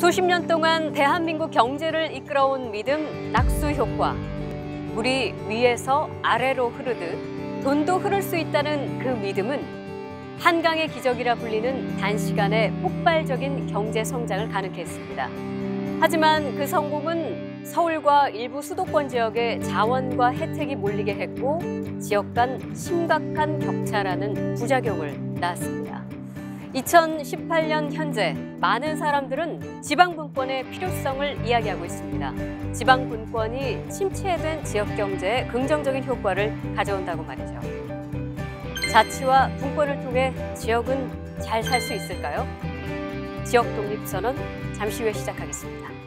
수십 년 동안 대한민국 경제를 이끌어온 믿음 낙수 효과. 물이 위에서 아래로 흐르듯 돈도 흐를 수 있다는 그 믿음은 한강의 기적이라 불리는 단시간에 폭발적인 경제 성장을 가능 했습니다. 하지만 그 성공은 서울과 일부 수도권 지역의 자원과 혜택이 몰리게 했고 지역 간 심각한 격차라는 부작용을 낳았습니다. 2018년 현재 많은 사람들은 지방분권의 필요성을 이야기하고 있습니다. 지방분권이 침체된 지역경제에 긍정적인 효과를 가져온다고 말이죠. 자치와 분권을 통해 지역은 잘 살 수 있을까요? 지역독립선언 잠시 후에 시작하겠습니다.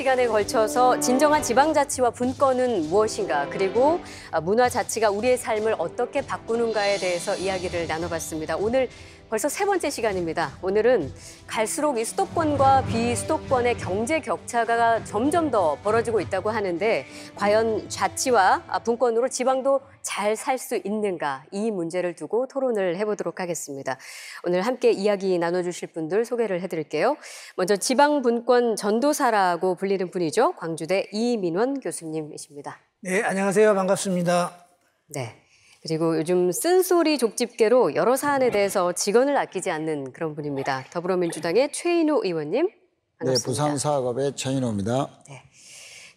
시간에 걸쳐서 진정한 지방자치와 분권은 무엇인가 그리고 아, 문화자치가 우리의 삶을 어떻게 바꾸는가에 대해서 이야기를 나눠봤습니다. 오늘 벌써 세 번째 시간입니다. 오늘은 갈수록 이 수도권과 비수도권의 경제 격차가 점점 더 벌어지고 있다고 하는데 과연 자치와 아, 분권으로 지방도 잘살수 있는가 이 문제를 두고 토론을 해보도록 하겠습니다. 오늘 함께 이야기 나눠주실 분들 소개를 해드릴게요. 먼저 지방분권 전도사라고 불리는 분이죠. 광주대 이민원 교수님이십니다. 네, 안녕하세요. 반갑습니다. 네. 그리고 요즘 쓴소리 족집게로 여러 사안에 대해서 직언을 아끼지 않는 그런 분입니다. 더불어민주당의 최인호 의원님. 네, 반갑습니다. 네, 부산사업의 최인호입니다. 네.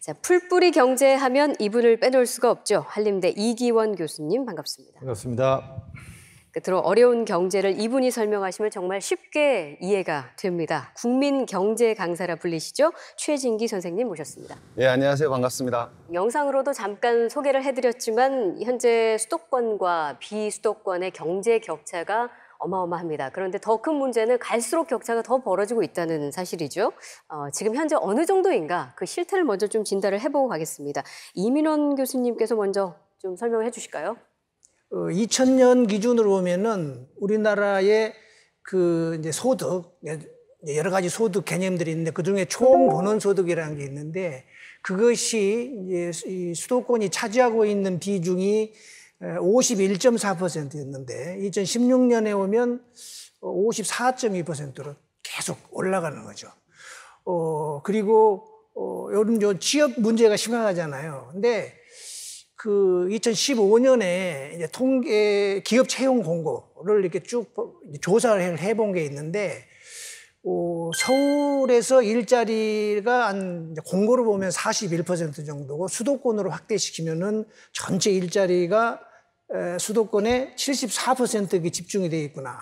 자, 풀뿌리 경제 하면 이분을 빼놓을 수가 없죠. 한림대 이기원 교수님 반갑습니다. 반갑습니다. 끝으로 그 어려운 경제를 이분이 설명하시면 정말 쉽게 이해가 됩니다. 국민 경제 강사라 불리시죠? 최진기 선생님 모셨습니다. 예, 안녕하세요. 반갑습니다. 영상으로도 잠깐 소개를 해드렸지만 현재 수도권과 비수도권의 경제 격차가 어마어마합니다. 그런데 더 큰 문제는 갈수록 격차가 더 벌어지고 있다는 사실이죠. 어, 지금 현재 어느 정도인가 그 실태를 먼저 좀 진단을 해보고 가겠습니다. 이민원 교수님께서 먼저 좀 설명해 주실까요? 어, 2000년 기준으로 보면은 우리나라의 그 이제 소득 여러 가지 소득 개념들이 있는데 그 중에 총 본원 소득이라는 게 있는데 그것이 이제 수도권이 차지하고 있는 비중이 51.4%였는데 2016년에 오면 54.2%로 계속 올라가는 거죠. 어, 그리고 어, 요즘 요 지역 문제가 심각하잖아요. 근데 그 2015년에 이제 통계 기업 채용 공고를 이렇게 쭉 조사를 해본 게 있는데 어, 서울에서 일자리가 한 공고를 보면 41% 정도고 수도권으로 확대시키면은 전체 일자리가 수도권의 74%가 집중이 되어 있구나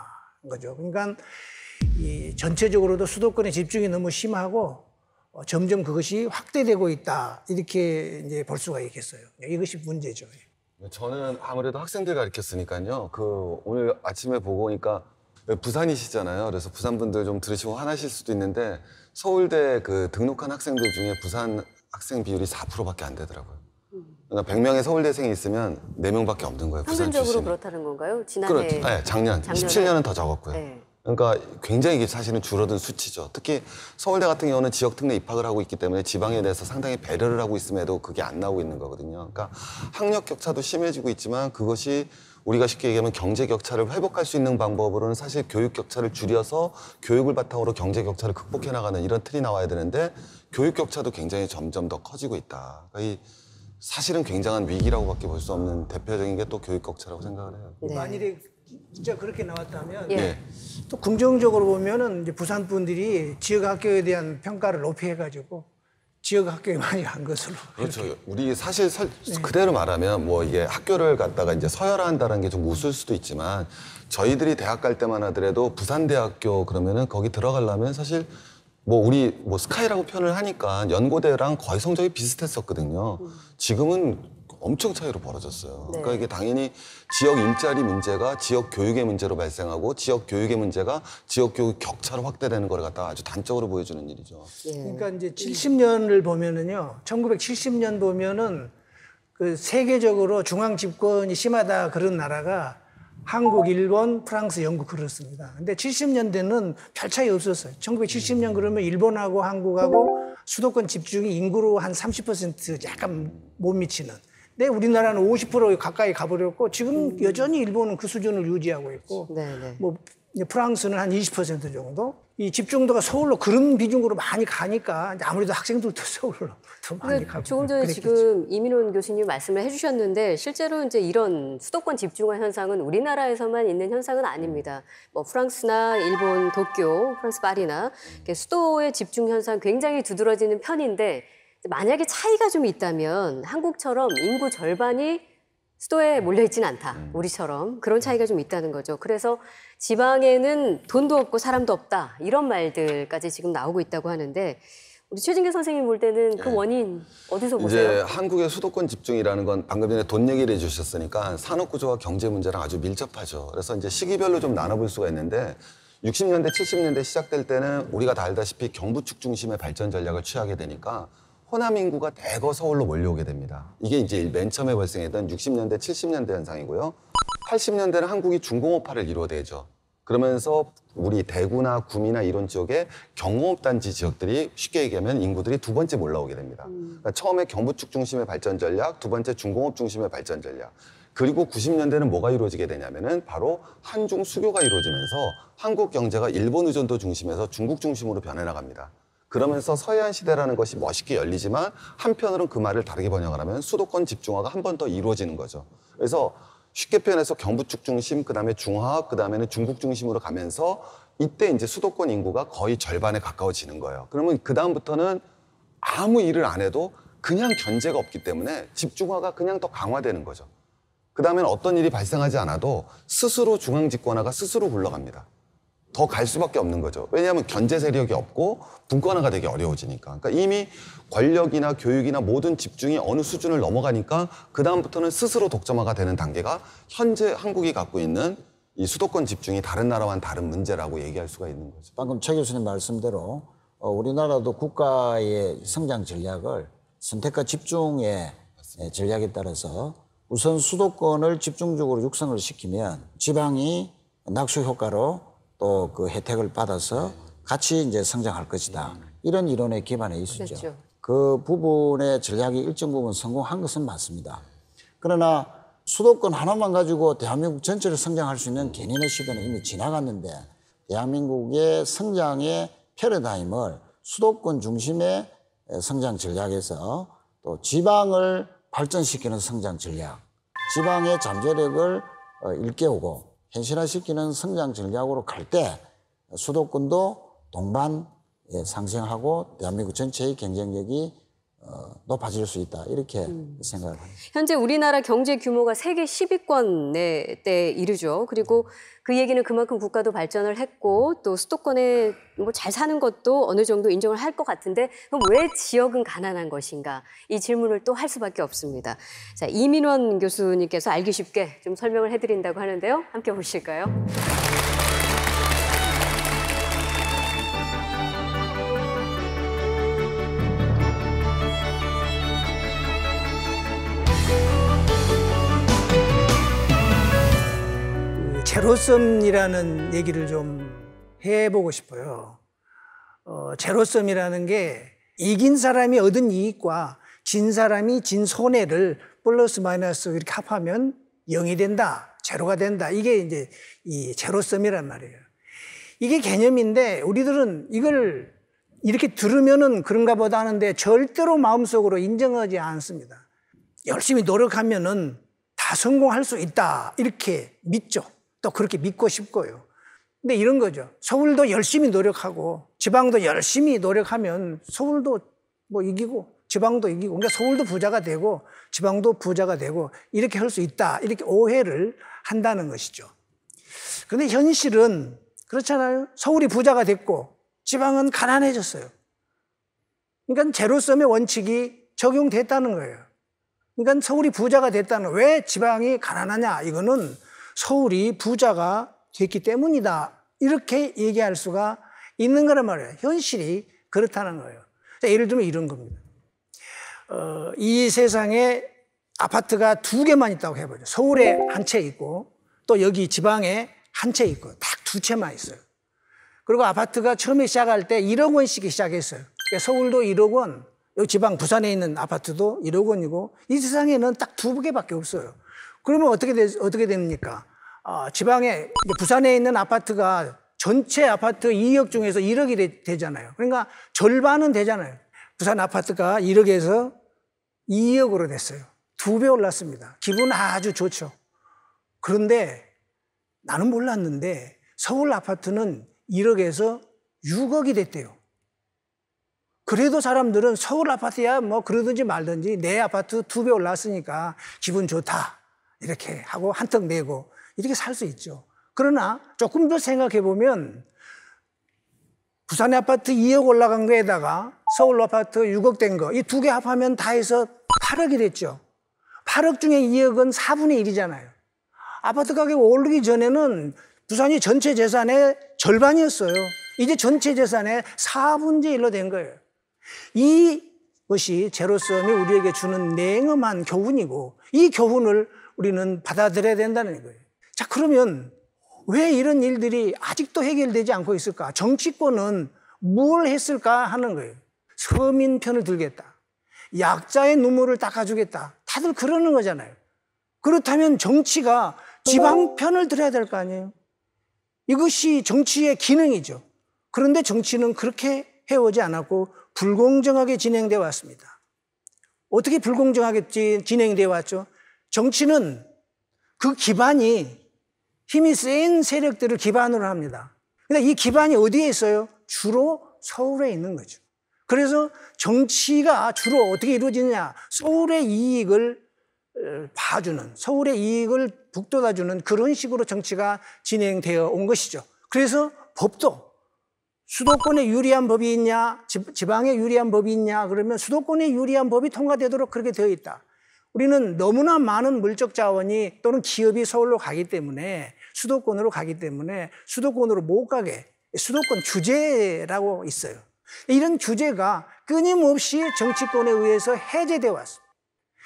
거죠. 그러니까 이 전체적으로도 수도권의 집중이 너무 심하고 어, 점점 그것이 확대되고 있다 이렇게 이제 볼 수가 있겠어요. 이것이 문제죠. 예. 저는 아무래도 학생들 가르쳤으니까요. 그 오늘 아침에 보고 오니까 예, 부산이시잖아요. 그래서 부산 분들 좀 들으시고 화나실 수도 있는데 서울대 그 등록한 학생들 중에 부산 학생 비율이 4%밖에 안 되더라고요. 그 100명의 서울대생이 있으면 4명밖에 없는 거예요. 부산 출 평균적으로 그렇다는 건가요? 지난해 그렇죠. 네, 작년, 작년에? 17년은 더 적었고요. 네. 그러니까 굉장히 이게 사실은 줄어든 수치죠. 특히 서울대 같은 경우는 지역 특례 입학을 하고 있기 때문에 지방에 대해서 상당히 배려를 하고 있음에도 그게 안 나오고 있는 거거든요. 그러니까 학력 격차도 심해지고 있지만 그것이 우리가 쉽게 얘기하면 경제 격차를 회복할 수 있는 방법으로는 사실 교육 격차를 줄여서 교육을 바탕으로 경제 격차를 극복해 나가는 이런 틀이 나와야 되는데 교육 격차도 굉장히 점점 더 커지고 있다. 그러니까 이 사실은 굉장한 위기라고밖에 볼 수 없는 대표적인 게 또 교육격차라고 생각을 해요. 네. 만일에 진짜 그렇게 나왔다면 예. 네. 또 긍정적으로 보면은 이제 부산 분들이 지역 학교에 대한 평가를 높이 해가지고 지역 학교에 많이 간 것으로. 그렇죠. 이렇게. 우리 사실 설, 네. 그대로 말하면 뭐 이게 학교를 갔다가 이제 서열한다는게좀우스 수도 있지만 저희들이 대학 갈 때만 하더라도 부산대학교 그러면은 거기 들어가려면 사실 뭐 우리 뭐 스카이라고 표현을 하니까 연고대랑 거의 성적이 비슷했었거든요. 지금은 엄청 차이로 벌어졌어요. 네. 그러니까 이게 당연히 지역 일자리 문제가 지역 교육의 문제로 발생하고 지역 교육의 문제가 지역 교육 격차로 확대되는 걸 갖다가 아주 단적으로 보여주는 일이죠. 예. 그러니까 이제 70년을 보면은요. 1970년 보면은 그 세계적으로 중앙 집권이 심하다 그런 나라가 한국, 일본, 프랑스, 영국 그렇습니다. 근데 70년대는 별 차이 없었어요. 1970년 음. 그러면 일본하고 한국하고 수도권 집중이 인구로 한 30% 약간 못 미치는. 근데 우리나라는 50% 가까이 가버렸고 지금 음. 여전히 일본은 그 수준을 유지하고 있고 네, 네. 뭐 프랑스는 한 20% 정도. 이 집중도가 서울로 그런 비중으로 많이 가니까 아무래도 학생들도 서울로 참 많이 가고 조금 전에 그랬겠죠. 지금 이민원 교수님 말씀을 해주셨는데 실제로 이제 이런 수도권 집중화 현상은 우리나라에서만 있는 현상은 아닙니다. 뭐 프랑스나 일본 도쿄, 프랑스 파리나 수도의 집중 현상 굉장히 두드러지는 편인데 만약에 차이가 좀 있다면 한국처럼 인구 절반이 수도에 몰려있지는 않다. 음. 우리처럼 그런 음. 차이가 좀 있다는 거죠. 그래서 지방에는 돈도 없고 사람도 없다 이런 말들까지 지금 나오고 있다고 하는데 우리 최진규 선생님 볼 때는 그 예. 원인 어디서 보세요? 이제 한국의 수도권 집중이라는 건 방금 전에 돈 얘기를 해주셨으니까 산업구조와 경제 문제랑 아주 밀접하죠. 그래서 이제 시기별로 좀 나눠볼 수가 있는데 60년대, 70년대 시작될 때는 우리가 다 알다시피 경부축 중심의 발전 전략을 취하게 되니까 호남 인구가 대거 서울로 몰려오게 됩니다. 이게 이제 맨 처음에 발생했던 60년대, 70년대 현상이고요. 80년대는 한국이 중공업화를 이루어대죠. 그러면서 우리 대구나 구미나 이런 지역에 경공업단지 지역들이 쉽게 얘기하면 인구들이 두 번째 몰라오게 됩니다. 음. 그러니까 처음에 경부축 중심의 발전 전략, 두 번째 중공업 중심의 발전 전략. 그리고 90년대는 뭐가 이루어지게 되냐면은 바로 한중 수교가 이루어지면서 한국 경제가 일본 의존도 중심에서 중국 중심으로 변해 나갑니다. 그러면서 서해안 시대라는 것이 멋있게 열리지만 한편으로는 그 말을 다르게 번역을 하면 수도권 집중화가 한 번 더 이루어지는 거죠. 그래서 쉽게 표현해서 경부축 중심, 그 다음에 중화학그 다음에는 중국 중심으로 가면서 이때 이제 수도권 인구가 거의 절반에 가까워지는 거예요. 그러면 그다음부터는 아무 일을 안 해도 그냥 견제가 없기 때문에 집중화가 그냥 더 강화되는 거죠. 그 다음엔 어떤 일이 발생하지 않아도 스스로 중앙집권화가 스스로 굴러갑니다. 더갈 수밖에 없는 거죠. 왜냐하면 견제 세력이 없고 분권화가 되기 어려워지니까. 그러니까 이미 권력이나 교육이나 모든 집중이 어느 수준을 넘어가니까 그다음부터는 스스로 독점화가 되는 단계가 현재 한국이 갖고 있는 이 수도권 집중이 다른 나라와는 다른 문제라고 얘기할 수가 있는 거죠. 방금 최 교수님 말씀대로 어, 우리나라도 국가의 성장 전략을 선택과 집중의 맞습니다. 예, 전략에 따라서 우선 수도권을 집중적으로 육성을 시키면 지방이 낙수 효과로 또그 혜택을 받아서 같이 이제 성장할 것이다. 이런 이론에 기반해 있었죠. 그렇죠. 그 부분의 전략이 일정 부분 성공한 것은 맞습니다. 그러나 수도권 하나만 가지고 대한민국 전체를 성장할 수 있는 개념의 시대는 이미 지나갔는데 대한민국의 성장의 패러다임을 수도권 중심의 성장 전략에서 또 지방을 발전시키는 성장 전략, 지방의 잠재력을 어, 일깨우고 현실화시키는 성장 전략으로 갈 때 수도권도 동반 예, 상생하고 대한민국 전체의 경쟁력이 어, 높아질 수 있다 이렇게 음. 생각을 합니다. 현재 우리나라 경제 규모가 세계 10위권 내에 이르죠. 그리고 네. 그 얘기는 그만큼 국가도 발전을 했고 또 수도권에 뭐 잘 사는 것도 어느 정도 인정을 할 것 같은데 그럼 왜 지역은 가난한 것인가 이 질문을 또 할 수밖에 없습니다. 자 이민원 교수님께서 알기 쉽게 좀 설명을 해드린다고 하는데요, 함께 보실까요? 제로섬이라는 얘기를 좀 해보고 싶어요. 어, 제로섬이라는 게 이긴 사람이 얻은 이익과 진 사람이 진 손해를 플러스 마이너스 이렇게 합하면 0이 된다, 제로가 된다. 이게 이제 이 제로섬이란 말이에요. 이게 개념인데 우리들은 이걸 이렇게 들으면은 그런가 보다 하는데 절대로 마음속으로 인정하지 않습니다. 열심히 노력하면은 다 성공할 수 있다. 이렇게 믿죠. 또 그렇게 믿고 싶고요. 근데 이런 거죠. 서울도 열심히 노력하고 지방도 열심히 노력하면 서울도 뭐 이기고 지방도 이기고 그러니까 서울도 부자가 되고 지방도 부자가 되고 이렇게 할 수 있다. 이렇게 오해를 한다는 것이죠. 근데 현실은 그렇잖아요. 서울이 부자가 됐고 지방은 가난해졌어요. 그러니까 제로섬의 원칙이 적용됐다는 거예요. 그러니까 서울이 부자가 됐다는 왜 지방이 가난하냐 이거는 서울이 부자가 됐기 때문이다. 이렇게 얘기할 수가 있는 거란 말이에요. 현실이 그렇다는 거예요. 예를 들면 이런 겁니다. 어, 이 세상에 아파트가 두 개만 있다고 해보죠. 서울에 한 채 있고 또 여기 지방에 한 채 있고 딱 두 채만 있어요. 그리고 아파트가 처음에 시작할 때 1억 원씩 시작했어요. 그러니까 서울도 1억 원, 지방 부산에 있는 아파트도 1억 원이고 이 세상에는 딱 두 개밖에 없어요. 그러면 어떻게, 되, 어떻게 됩니까? 아, 지방에, 부산에 있는 아파트가 전체 아파트 2억 중에서 1억이 되, 되잖아요. 그러니까 절반은 되잖아요. 부산 아파트가 1억에서 2억으로 됐어요. 두 배 올랐습니다. 기분 아주 좋죠. 그런데 나는 몰랐는데 서울 아파트는 1억에서 6억이 됐대요. 그래도 사람들은 서울 아파트야 뭐 그러든지 말든지 내 아파트 두 배 올랐으니까 기분 좋다. 이렇게 하고 한턱 내고 이렇게 살 수 있죠. 그러나 조금 더 생각해 보면 부산의 아파트 2억 올라간 거에다가 서울 아파트 6억 된 거 이 두 개 합하면 다 해서 8억이 됐죠. 8억 중에 2억은 4분의 1이잖아요. 아파트 가격 이 오르기 전에는 부산이 전체 재산의 절반이었어요. 이제 전체 재산의 4분의 1로 된 거예요. 이것이 제로섬이 우리에게 주는 냉엄한 교훈이고 이 교훈을 우리는 받아들여야 된다는 거예요. 자, 그러면 왜 이런 일들이 아직도 해결되지 않고 있을까? 정치권은 뭘 했을까 하는 거예요. 서민 편을 들겠다. 약자의 눈물을 닦아주겠다. 다들 그러는 거잖아요. 그렇다면 정치가 지방 어. 편을 들어야 될 거 아니에요? 이것이 정치의 기능이죠. 그런데 정치는 그렇게 해오지 않았고 불공정하게 진행되어 왔습니다. 어떻게 불공정하게 진행되어 왔죠? 정치는 그 기반이 힘이 센 세력들을 기반으로 합니다. 근데 이 기반이 어디에 있어요? 주로 서울에 있는 거죠. 그래서 정치가 주로 어떻게 이루어지느냐. 서울의 이익을 어, 봐주는, 서울의 이익을 북돋아주는 그런 식으로 정치가 진행되어 온 것이죠. 그래서 법도 수도권에 유리한 법이 있냐, 지방에 유리한 법이 있냐, 그러면 수도권에 유리한 법이 통과되도록 그렇게 되어 있다. 우리는 너무나 많은 물적 자원이 또는 기업이 서울로 가기 때문에 수도권으로 가기 때문에 수도권으로 못 가게 수도권 주제라고 있어요. 이런 주제가 끊임없이 정치권에 의해서 해제돼 왔습니다.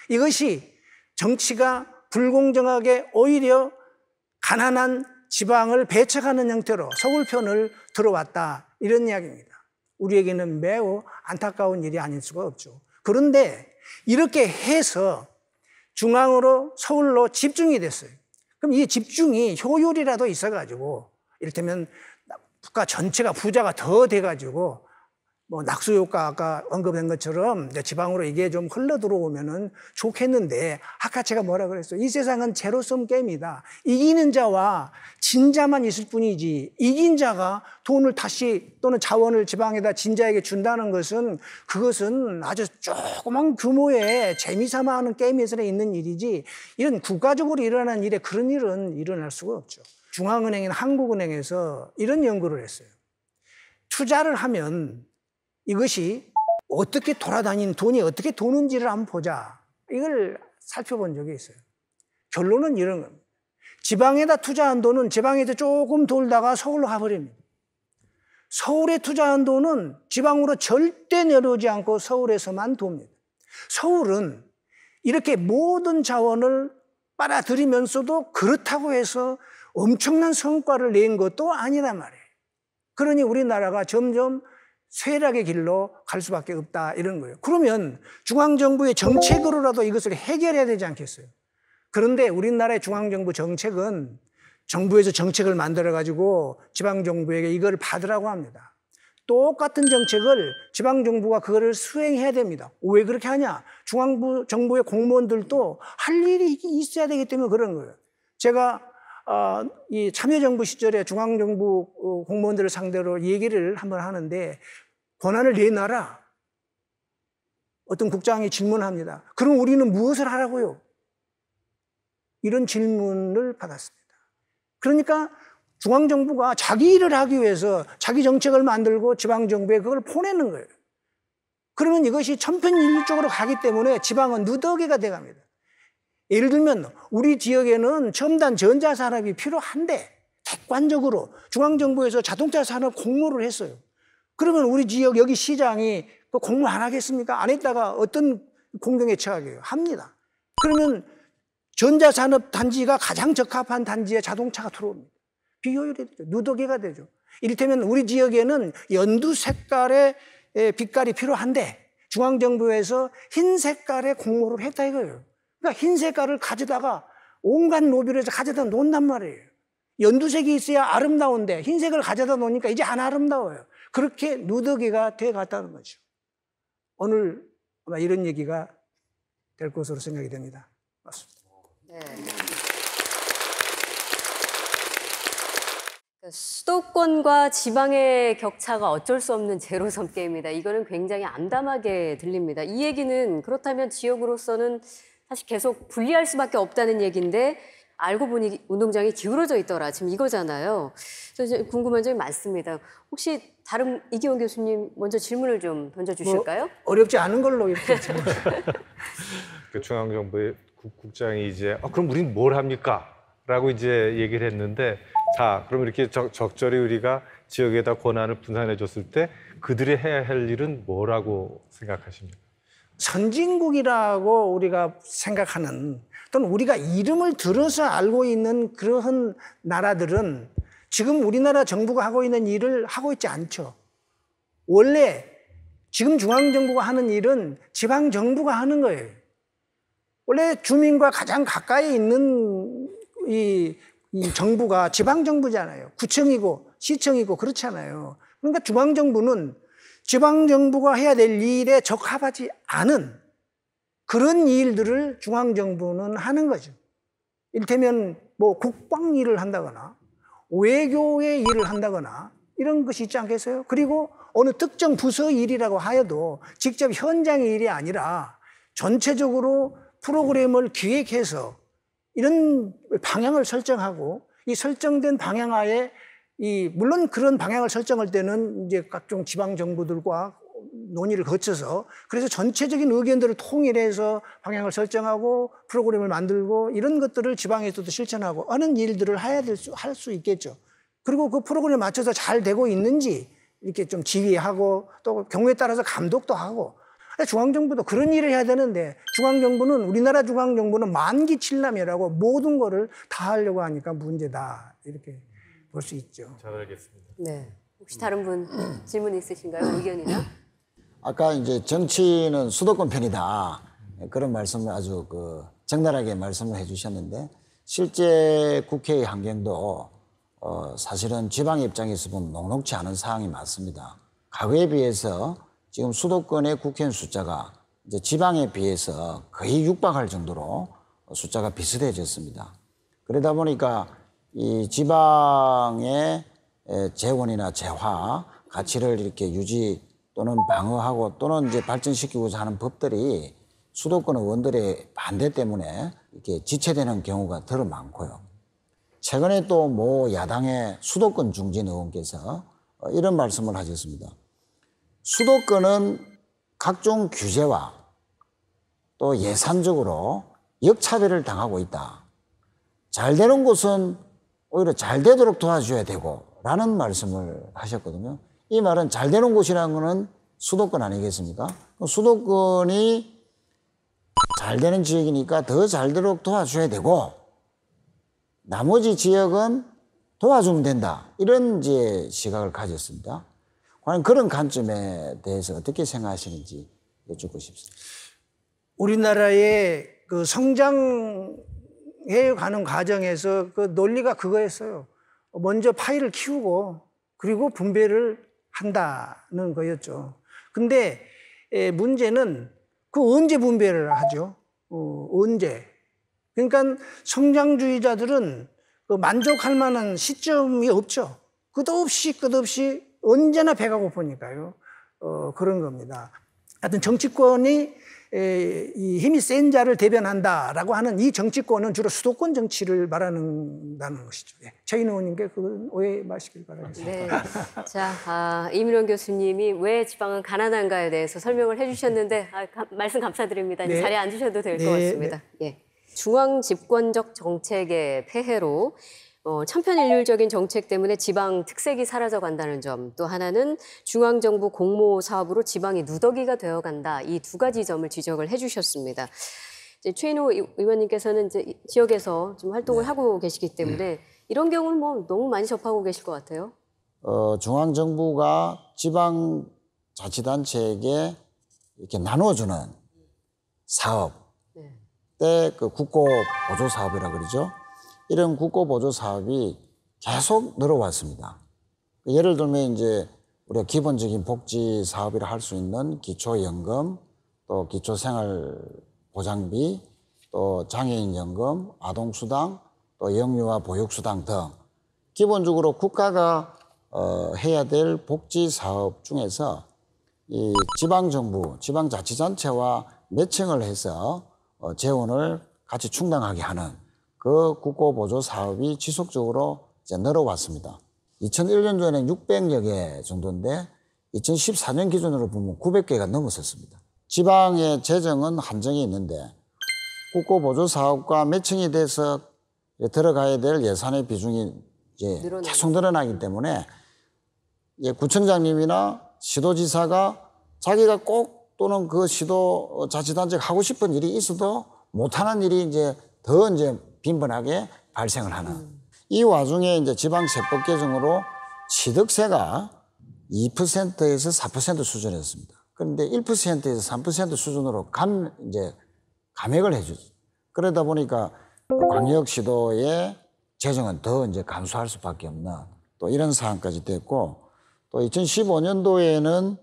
이것이 정치가 불공정하게 오히려 가난한 지방을 배척하는 형태로 서울편을 들어왔다 이런 이야기입니다. 우리에게는 매우 안타까운 일이 아닐 수가 없죠. 그런데 이렇게 해서 중앙으로 서울로 집중이 됐어요. 그럼 이 집중이 효율이라도 있어가지고 이를테면 국가 전체가 부자가 더 돼가지고 뭐 낙수 효과 아까 언급된 것처럼 지방으로 이게 좀 흘러 들어오면은 좋겠는데 아까 제가 뭐라 그랬어요? 이 세상은 제로섬 게임이다. 이기는 자와 진자만 있을 뿐이지 이긴 자가 돈을 다시 또는 자원을 지방에다 진자에게 준다는 것은 그것은 아주 조그만 규모의 재미삼아 하는 게임에서 있는 일이지 이런 국가적으로 일어나는 일에 그런 일은 일어날 수가 없죠. 중앙은행인 한국은행에서 이런 연구를 했어요. 투자를 하면 이것이 어떻게 돌아다니는 돈이 어떻게 도는지를 한번 보자. 이걸 살펴본 적이 있어요. 결론은 이런 겁니다. 지방에다 투자한 돈은 지방에서 조금 돌다가 서울로 가버립니다. 서울에 투자한 돈은 지방으로 절대 내려오지 않고 서울에서만 돕니다. 서울은 이렇게 모든 자원을 빨아들이면서도 그렇다고 해서 엄청난 성과를 낸 것도 아니란 말이에요. 그러니 우리나라가 점점 쇠락의 길로 갈 수밖에 없다 이런 거예요. 그러면 중앙정부의 정책으로라도 이것을 해결해야 되지 않겠어요? 그런데 우리나라의 중앙정부 정책은 정부에서 정책을 만들어 가지고 지방 정부에게 이걸 받으라고 합니다. 똑같은 정책을 지방 정부가 그거를 수행해야 됩니다. 왜 그렇게 하냐? 중앙부 정부의 공무원들도 할 일이 있어야 되기 때문에 그런 거예요. 제가 어, 이 참여정부 시절에 중앙정부 어, 공무원들을 상대로 얘기를 한번 하는데 권한을 내놔라. 어떤 국장이 질문합니다. 그럼 우리는 무엇을 하라고요? 이런 질문을 받았습니다. 그러니까 중앙정부가 자기 일을 하기 위해서 자기 정책을 만들고 지방정부에 그걸 보내는 거예요. 그러면 이것이 천편일률적으로 가기 때문에 지방은 누더기가 돼갑니다. 예를 들면 우리 지역에는 첨단 전자산업이 필요한데 객관적으로 중앙정부에서 자동차 산업 공모를 했어요. 그러면 우리 지역 여기 시장이 그 공부 안 하겠습니까? 안 했다가 어떤 공경에 처하게 합니다. 그러면 전자산업 단지가 가장 적합한 단지에 자동차가 들어옵니다. 비효율이 되죠. 누더기가 되죠. 이를테면 우리 지역에는 연두 색깔의 빛깔이 필요한데 중앙정부에서 흰 색깔의 공모를 했다 이거예요. 그러니까 흰 색깔을 가져다가 온갖 노비를 가져다 놓는단 말이에요. 연두색이 있어야 아름다운데 흰색을 가져다 놓으니까 이제 안 아름다워요. 그렇게 누더기가 돼 갔다는 거죠. 오늘 아마 이런 얘기가 될 것으로 생각이 됩니다. 맞습니다. 네. 그 수도권과 지방의 격차가 어쩔 수 없는 제로섬 게임이다. 이거는 굉장히 암담하게 들립니다. 이 얘기는 그렇다면 지역으로서는 사실 계속 분리할 수밖에 없다는 얘기인데 알고 보니 운동장이 기울어져 있더라. 지금 이거잖아요. 그래서 궁금한 점이 많습니다. 혹시 다른 이기원 교수님 먼저 질문을 좀 던져주실까요? 뭐 어렵지 않은 걸로 이렇게. 그 중앙정부의 국장이 이제 아, 그럼 우린 뭘 합니까? 라고 이제 얘기를 했는데 자 그럼 이렇게 적, 적절히 우리가 지역에다 권한을 분산해 줬을 때 그들이 해야 할 일은 뭐라고 생각하십니까? 선진국이라고 우리가 생각하는 또는 우리가 이름을 들어서 알고 있는 그러한 나라들은 지금 우리나라 정부가 하고 있는 일을 하고 있지 않죠. 원래 지금 중앙정부가 하는 일은 지방정부가 하는 거예요. 원래 주민과 가장 가까이 있는 이, 이 정부가 지방정부잖아요. 구청이고 시청이고 그렇잖아요. 그러니까 중앙정부는 지방정부가 해야 될 일에 적합하지 않은 그런 일들을 중앙정부는 하는 거죠. 일테면 뭐 국방 일을 한다거나 외교의 일을 한다거나 이런 것이 있지 않겠어요? 그리고 어느 특정 부서 일이라고 하여도 직접 현장의 일이 아니라 전체적으로 프로그램을 기획해서 이런 방향을 설정하고 이 설정된 방향하에 이 물론 그런 방향을 설정할 때는 이제 각종 지방 정부들과 논의를 거쳐서 그래서 전체적인 의견들을 통일해서 방향을 설정하고 프로그램을 만들고 이런 것들을 지방에서도 실천하고 하는 일들을 해야 될 수 할 수 있겠죠. 그리고 그 프로그램에 맞춰서 잘 되고 있는지 이렇게 좀 지휘하고 또 경우에 따라서 감독도 하고 중앙정부도 그런 일을 해야 되는데 중앙정부는 우리나라 중앙정부는 만기 칠남이라고 모든 거를 다 하려고 하니까 문제다 이렇게 볼 수 있죠. 잘 알겠습니다. 네. 혹시 다른 분 질문 있으신가요? 의견이나? 아까 이제 정치는 수도권 편이다. 예, 그런 말씀을 아주 그 적나라하게 말씀을 해 주셨는데 실제 국회의 환경도 어 사실은 지방 입장에서 보면 녹록치 않은 상황이 많습니다. 과거에 비해서 지금 수도권의 국회의원 숫자가 이제 지방에 비해서 거의 육박할 정도로 숫자가 비슷해졌습니다. 그러다 보니까 이 지방의 재원이나 재화 가치를 이렇게 유지 또는 방어하고 또는 이제 발전시키고자 하는 법들이 수도권 의원들의 반대 때문에 이렇게 지체되는 경우가 더러 많고요. 최근에 또모 야당의 수도권 중진 의원께서 어, 이런 말씀을 하셨습니다. 수도권은 각종 규제와 또 예산적으로 역차별을 당하고 있다. 잘 되는 곳은 오히려 잘 되도록 도와줘야 되고 라는 말씀을 하셨거든요. 이 말은 잘 되는 곳이라는 것은 수도권 아니겠습니까? 수도권이 잘 되는 지역이니까 더잘 되도록 도와줘야 되고 나머지 지역은 도와주면 된다. 이런 이제 시각을 가졌습니다. 과연 그런 관점에 대해서 어떻게 생각하시는지 여쭙고 싶습니다. 우리나라의 그 성장해 가는 과정에서 그 논리가 그거였어요. 먼저 파이를 키우고 그리고 분배를 한다는 거였죠. 근데 문제는 그 언제 분배를 하죠? 어, 언제? 그러니까 성장주의자들은 그 만족할 만한 시점이 없죠. 끝없이 끝없이 언제나 배가 고프니까요. 어, 그런 겁니다. 하여튼 정치권이 힘이 센 자를 대변한다라고 하는 이 정치권은 주로 수도권 정치를 말하는다는 것이죠. 예. 최인 의원님께 그 오해 마시길 바라겠습니다. 네. 자, 아, 이민원 교수님이 왜 지방은 가난한가에 대해서 설명을 해주셨는데 아, 말씀 감사드립니다. 네. 자리에 앉으셔도 될것 네. 같습니다. 네. 예. 중앙 집권적 정책의 폐해로 어, 천편일률적인 정책 때문에 지방 특색이 사라져 간다는 점, 또 하나는 중앙정부 공모 사업으로 지방이 누더기가 되어 간다. 이 두 가지 점을 지적을 해 주셨습니다. 이제 최인호 의원님께서는 이제 지역에서 좀 활동을 네. 하고 계시기 때문에 음. 이런 경우는 뭐 너무 많이 접하고 계실 것 같아요. 어, 중앙정부가 지방 자치단체에게 이렇게 나눠주는 사업, 네. 때그 국고 보조 사업이라 그러죠. 이런 국고 보조 사업이 계속 늘어왔습니다. 예를 들면 이제 우리가 기본적인 복지 사업이라 할 수 있는 기초연금, 또 기초생활보장비, 또 장애인연금, 아동수당, 또 영유아 보육수당 등 기본적으로 국가가 어, 해야 될 복지 사업 중에서 이 지방정부, 지방자치단체와 매칭을 해서 어, 재원을 같이 충당하게 하는 그 국고보조 사업이 지속적으로 이제 늘어왔습니다. 2001년 전에 는 600여 개 정도인데 2014년 기준으로 보면 900개가 넘었었습니다. 지방의 재정은 한정이 있는데 국고보조 사업과 매칭이 돼서 들어가야 될 예산의 비중이 이제 계속 늘어나기 때문에 예, 구청장님이나 시도지사가 자기가 꼭 또는 그 시도 자치단체가 하고 싶은 일이 있어도 못하는 일이 이제 더 이제 빈번하게 발생을 하는. 음. 이 와중에 이제 지방세법 개정으로 취득세가 2%에서 4% 수준이었습니다. 그런데 1%에서 3% 수준으로 감, 이제 감액을 해주죠. 그러다 보니까 광역시도의 재정은 더 이제 감소할 수밖에 없는 또 이런 상황까지 됐고 또 2015년도에는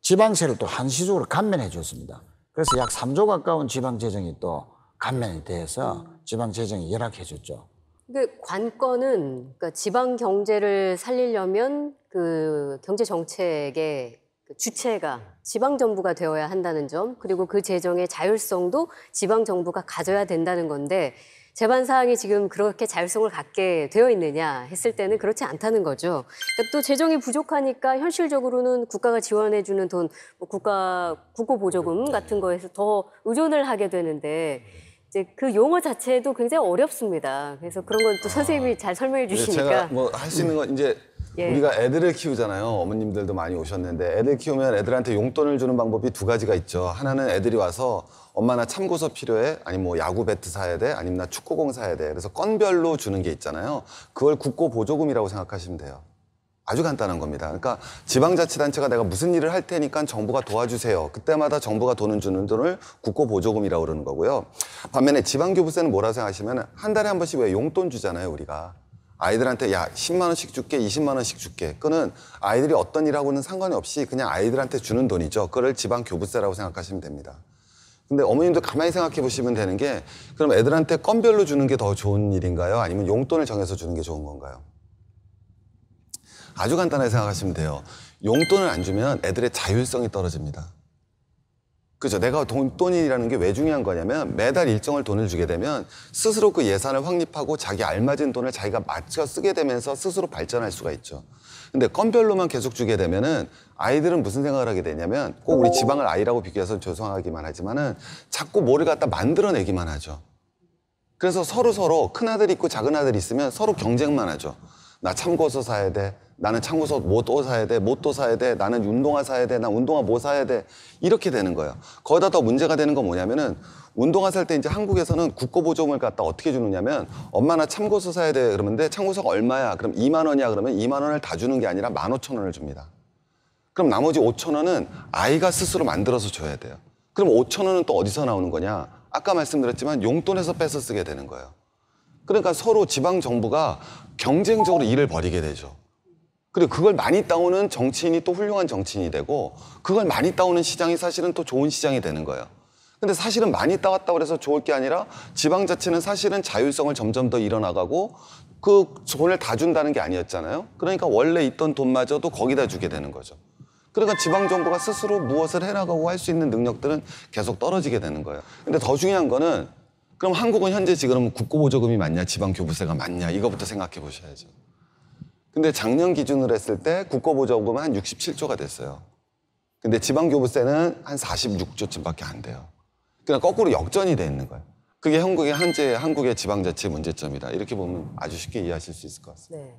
지방세를 또 한시적으로 감면해 줬습니다. 그래서 약 3조 가까운 지방 재정이 또 감면이 돼서 지방 재정이 열악해졌죠. 그 관건은 그러니까 지방 경제를 살리려면 그 경제 정책의 그 주체가 음. 지방 정부가 되어야 한다는 점, 그리고 그 재정의 자율성도 지방 정부가 가져야 된다는 건데 재반 사항이 지금 그렇게 자율성을 갖게 되어 있느냐 했을 때는 음. 그렇지 않다는 거죠. 그러니까 또 재정이 부족하니까 현실적으로는 국가가 지원해주는 돈, 뭐 국가 국고 보조금 네. 같은 거에서 더 의존을 하게 되는데. 음. 이제 그 용어 자체도 굉장히 어렵습니다. 그래서 그런 건또 아, 선생님이 잘 설명해 주시니까 제가 뭐 뭐할수 있는 건 이제 예. 우리가 애들을 키우잖아요. 어머님들도 많이 오셨는데 애들 키우면 애들한테 용돈을 주는 방법이 두 가지가 있죠. 하나는 애들이 와서 엄마 나 참고서 필요해? 아니면 뭐 야구 배트 사야 돼? 아니면 나 축구공 사야 돼? 그래서 건별로 주는 게 있잖아요. 그걸 국고 보조금이라고 생각하시면 돼요. 아주 간단한 겁니다. 그러니까 지방자치단체가 내가 무슨 일을 할 테니까 정부가 도와주세요. 그때마다 정부가 돈을 주는 돈을 국고보조금이라고 그러는 거고요. 반면에 지방교부세는 뭐라 생각하시면 한 달에 한 번씩 왜 용돈 주잖아요, 우리가. 아이들한테 야 10만 원씩 줄게 20만 원씩 줄게 그거는 아이들이 어떤 일하고는 상관이 없이 그냥 아이들한테 주는 돈이죠 그거를 지방 교부세라고 생각하시면 됩니다 근데 어머님도 가만히 생각해 보시면 되는 게 그럼 애들한테 건별로 주는 게 더 좋은 일인가요 아니면 용돈을 정해서 주는 게 좋은 건가요 아주 간단하게 생각하시면 돼요. 용돈을 안 주면 애들의 자율성이 떨어집니다. 그죠. 내가 돈, 돈이라는 게 왜 중요한 거냐면 매달 일정을 돈을 주게 되면 스스로 그 예산을 확립하고 자기 알맞은 돈을 자기가 맞춰 쓰게 되면서 스스로 발전할 수가 있죠. 근데 건별로만 계속 주게 되면은 아이들은 무슨 생각을 하게 되냐면 꼭 우리 지방을 아이라고 비교해서 죄송하기만 하지만은 자꾸 뭐를 갖다 만들어내기만 하죠. 그래서 서로 서로 큰 아들 있고 작은 아들 있으면 서로 경쟁만 하죠. 나 참고서 사야 돼. 나는 창고서뭐 또 사야 돼, 뭐 또 사야 돼, 나는 운동화 사야 돼, 나 운동화 뭐 사야 돼. 이렇게 되는 거예요. 거기다 더 문제가 되는 건 뭐냐면은 운동화 살 때 이제 한국에서는 국고보조금을 갖다 어떻게 주느냐면 엄마나 참고서 사야 돼 그러는데 참고서가 얼마야? 그럼 2만 원이야 그러면 2만 원을 다 주는 게 아니라 1 5천원을 줍니다. 그럼 나머지 5천원은 아이가 스스로 만들어서 줘야 돼요. 그럼 5천원은또 어디서 나오는 거냐? 아까 말씀드렸지만 용돈에서 뺏어 쓰게 되는 거예요. 그러니까 서로 지방 정부가 경쟁적으로 일을 벌이게 되죠. 그리고 그걸 많이 따오는 정치인이 또 훌륭한 정치인이 되고 그걸 많이 따오는 시장이 사실은 또 좋은 시장이 되는 거예요. 근데 사실은 많이 따왔다 그래서 좋을 게 아니라 지방자치는 사실은 자율성을 점점 더일어나가고그 돈을 다 준다는 게 아니었잖아요. 그러니까 원래 있던 돈마저도 거기다 주게 되는 거죠. 그러니까 지방정부가 스스로 무엇을 해나가고 할 수 있는 능력들은 계속 떨어지게 되는 거예요. 근데 더 중요한 거는 그럼 한국은 현재 지금 국고보조금이 맞냐 지방교부세가 맞냐 이거부터 생각해 보셔야죠. 근데 작년 기준으로 했을 때 국고보조금은 한 67조가 됐어요. 근데 지방교부세는 한 46조쯤밖에 안 돼요. 그냥 그러니까 거꾸로 역전이 돼 있는 거예요. 그게 한국의 한제 한국의 지방자치 문제점이다. 이렇게 보면 아주 쉽게 이해하실 수 있을 것 같습니다. 네.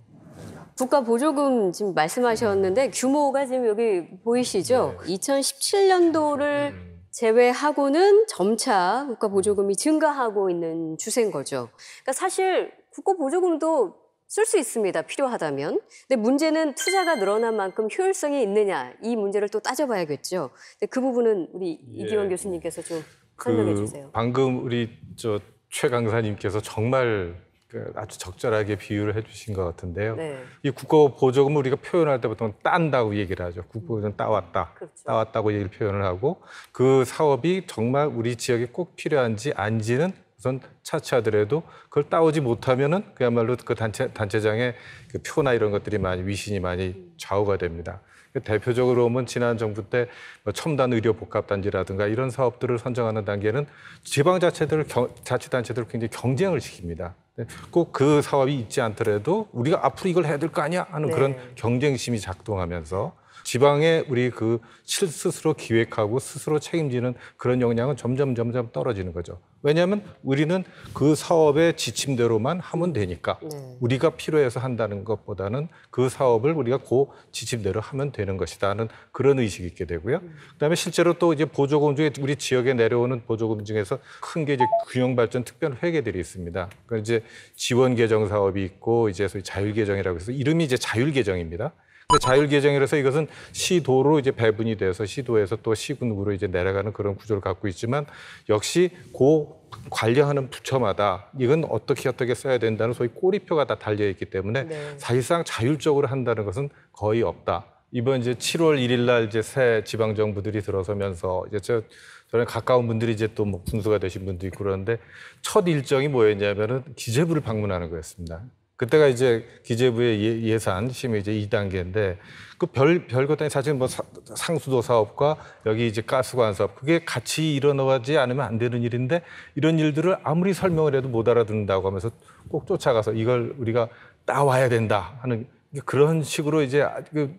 국가 보조금 지금 말씀하셨는데 규모가 지금 여기 보이시죠? 네. 2017년도를 제외하고는 점차 국가 보조금이 증가하고 있는 추세인 거죠. 그러니까 사실 국고 보조금도 쓸수 있습니다. 필요하다면. 근데 문제는 투자가 늘어난 만큼 효율성이 있느냐 이 문제를 또 따져봐야겠죠. 근데 그 부분은 우리 예. 이기원 교수님께서 좀 그 설명해 주세요. 방금 우리 저 최 강사님께서 정말 그 아주 적절하게 비유를 해주신 것 같은데요. 네. 이 국고 보조금을 우리가 표현할 때 보통 딴다고 얘기를 하죠. 국고보조금 따왔다, 그렇죠. 따왔다고 얘기를 표현을 하고 그 사업이 정말 우리 지역에 꼭 필요한지 안지는 우선 차치하더라도 그걸 따오지 못하면은 그야말로 그 단체 단체장의 그 표나 이런 것들이 많이 위신이 많이 좌우가 됩니다. 그 대표적으로 보면 지난 정부 때 뭐 첨단 의료 복합 단지라든가 이런 사업들을 선정하는 단계는 지방 자체들 자치 단체들 굉장히 경쟁을 시킵니다. 네, 꼭그 사업이 있지 않더라도 우리가 앞으로 이걸 해야 될 거 아니야 하는 네. 그런 경쟁심이 작동하면서 지방에 우리 그 스스로 기획하고 스스로 책임지는 그런 역량은 점점 점점 떨어지는 거죠. 왜냐하면 우리는 그 사업의 지침대로만 하면 되니까 네. 우리가 필요해서 한다는 것보다는 그 사업을 우리가 그 지침대로 하면 되는 것이다는 그런 의식이 있게 되고요. 음. 그다음에 실제로 또 이제 보조금 중에 우리 지역에 내려오는 보조금 중에서 큰 게 이제 균형발전 특별 회계들이 있습니다. 그 이제 지원 계정 사업이 있고 이제 소위 자율 계정이라고 해서 이름이 이제 자율 계정입니다. 그 자율계정이라서 이것은 시도로 이제 배분이 돼서 시도에서 또 시군으로 이제 내려가는 그런 구조를 갖고 있지만 역시 고 관리하는 부처마다 이건 어떻게 어떻게 써야 된다는 소위 꼬리표가 다 달려 있기 때문에 네. 사실상 자율적으로 한다는 것은 거의 없다. 이번 이제 7월 1일 날 이제 새 지방 정부들이 들어서면서 이제 저 저는 가까운 분들이 이제 또뭐 군수가 되신 분도 있고 그러는데 첫 일정이 뭐였냐면은 기재부를 방문하는 거였습니다. 그때가 이제 기재부의 예, 예산 심의 이제 2단계인데 그 별 별것 아니 사실 뭐 사, 상수도 사업과 여기 이제 가스관 사업 그게 같이 일어나지 않으면 안 되는 일인데 이런 일들을 아무리 설명을 해도 못 알아듣는다고 하면서 꼭 쫓아가서 이걸 우리가 따와야 된다 하는 그런 식으로 이제 아, 그,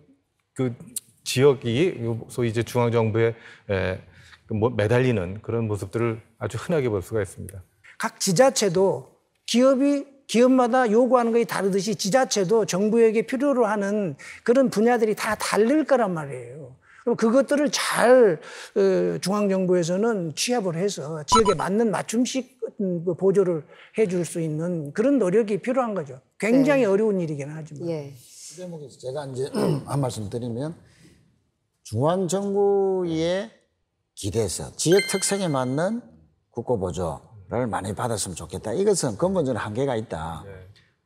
그 지역이 소위 이제 중앙 정부에 그 뭐 매달리는 그런 모습들을 아주 흔하게 볼 수가 있습니다. 각 지자체도 기업이 기업마다 요구하는 것이 다르듯이 지자체도 정부에게 필요로 하는 그런 분야들이 다 다를 거란 말이에요. 그럼 그것들을 잘 어, 중앙정부에서는 취합을 해서 지역에 맞는 맞춤식 그 보조를 해줄 수 있는 그런 노력이 필요한 거죠. 굉장히 네. 어려운 일이긴 하지만. 예. 그 대목에서 제가 이제 한 말씀 드리면 중앙정부의 기대서 지역 특성에 맞는 국고보조 를 많이 받았으면 좋겠다. 이것은 근본적인 한계가 있다. 네.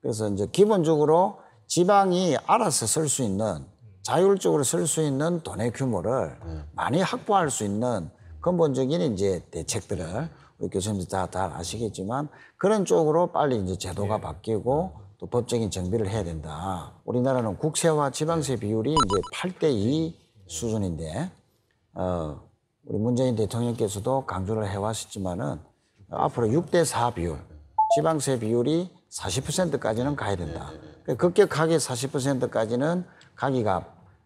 그래서 이제 기본적으로 지방이 알아서 쓸 수 있는 자율적으로 쓸 수 있는 돈의 규모를 네. 많이 확보할 수 있는 근본적인 이제 대책들을 우리 교수님들 다, 다 아시겠지만 그런 쪽으로 빨리 이제 제도가 네. 바뀌고 또 법적인 정비를 해야 된다. 우리나라는 국세와 지방세 비율이 이제 8대 2 수준인데 어, 우리 문재인 대통령께서도 강조를 해왔었지만은 앞으로 6대4 비율, 지방세 비율이 40%까지는 가야 된다. 그러니까 급격하게 40%까지는 가기가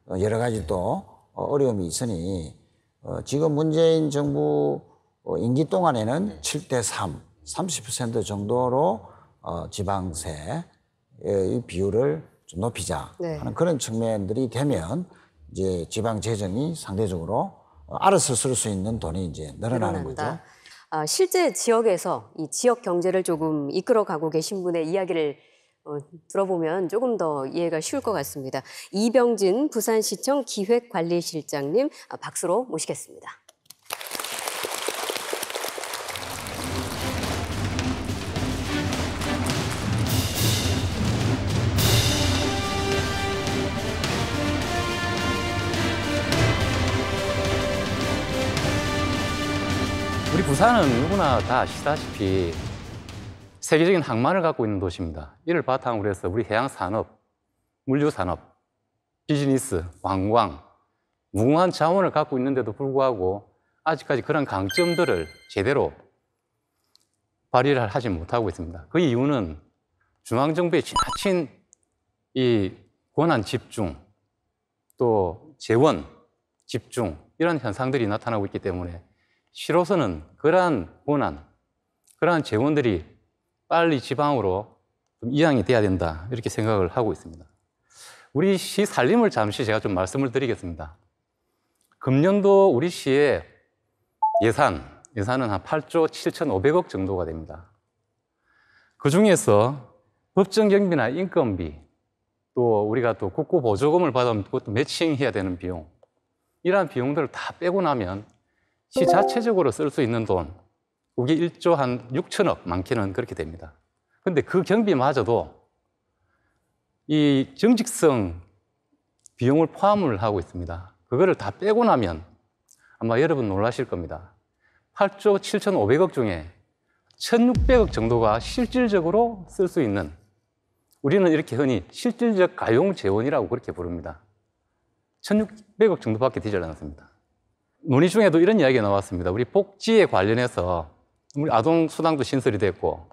어, 여러 가지 또 어, 어려움이 있으니 어, 지금 문재인 정부 임기 동안에는 7대3, 30% 정도로 지방세의 비율을 좀 높이자 네. 하는 그런 측면들이 되면 이제 지방 재정이 상대적으로 알아서 쓸 수 있는 돈이 이제 늘어나는 거죠. 어, 실제 지역에서 이 지역 경제를 조금 이끌어 가고 계신 분의 이야기를 어, 들어보면 조금 더 이해가 쉬울 것 같습니다. 이병진 부산시청 기획관리실장님 아, 박수로 모시겠습니다. 부산은 누구나 다 아시다시피 세계적인 항만을 갖고 있는 도시입니다. 이를 바탕으로 해서 우리 해양 산업, 물류 산업, 비즈니스, 관광, 무궁한 자원을 갖고 있는데도 불구하고 아직까지 그런 강점들을 제대로 발휘를 하지 못하고 있습니다. 그 이유는 중앙정부의 지나친 이 권한 집중, 또 재원 집중, 이런 현상들이 나타나고 있기 때문에 시로서는 그러한 고난, 그러한 재원들이 빨리 지방으로 이양이 돼야 된다 이렇게 생각을 하고 있습니다. 우리 시 살림을 잠시 제가 좀 말씀을 드리겠습니다. 금년도 우리 시의 예산, 예산은 한 8조 7,500억 정도가 됩니다. 그 중에서 법정 경비나 인건비, 또 우리가 또 국고 보조금을 받으면 그것도 매칭해야 되는 비용, 이러한 비용들을 다 빼고 나면 시 자체적으로 쓸 수 있는 돈, 그게 1조 한 6천억 많게는 그렇게 됩니다. 근데 그 경비마저도 이 정직성 비용을 포함을 하고 있습니다. 그거를 다 빼고 나면 아마 여러분 놀라실 겁니다. 8조 7,500억 중에 1,600억 정도가 실질적으로 쓸 수 있는 우리는 이렇게 흔히 실질적 가용 재원이라고 그렇게 부릅니다. 1,600억 정도밖에 되지 않았습니다. 논의 중에도 이런 이야기가 나왔습니다. 우리 복지에 관련해서 우리 아동 수당도 신설이 됐고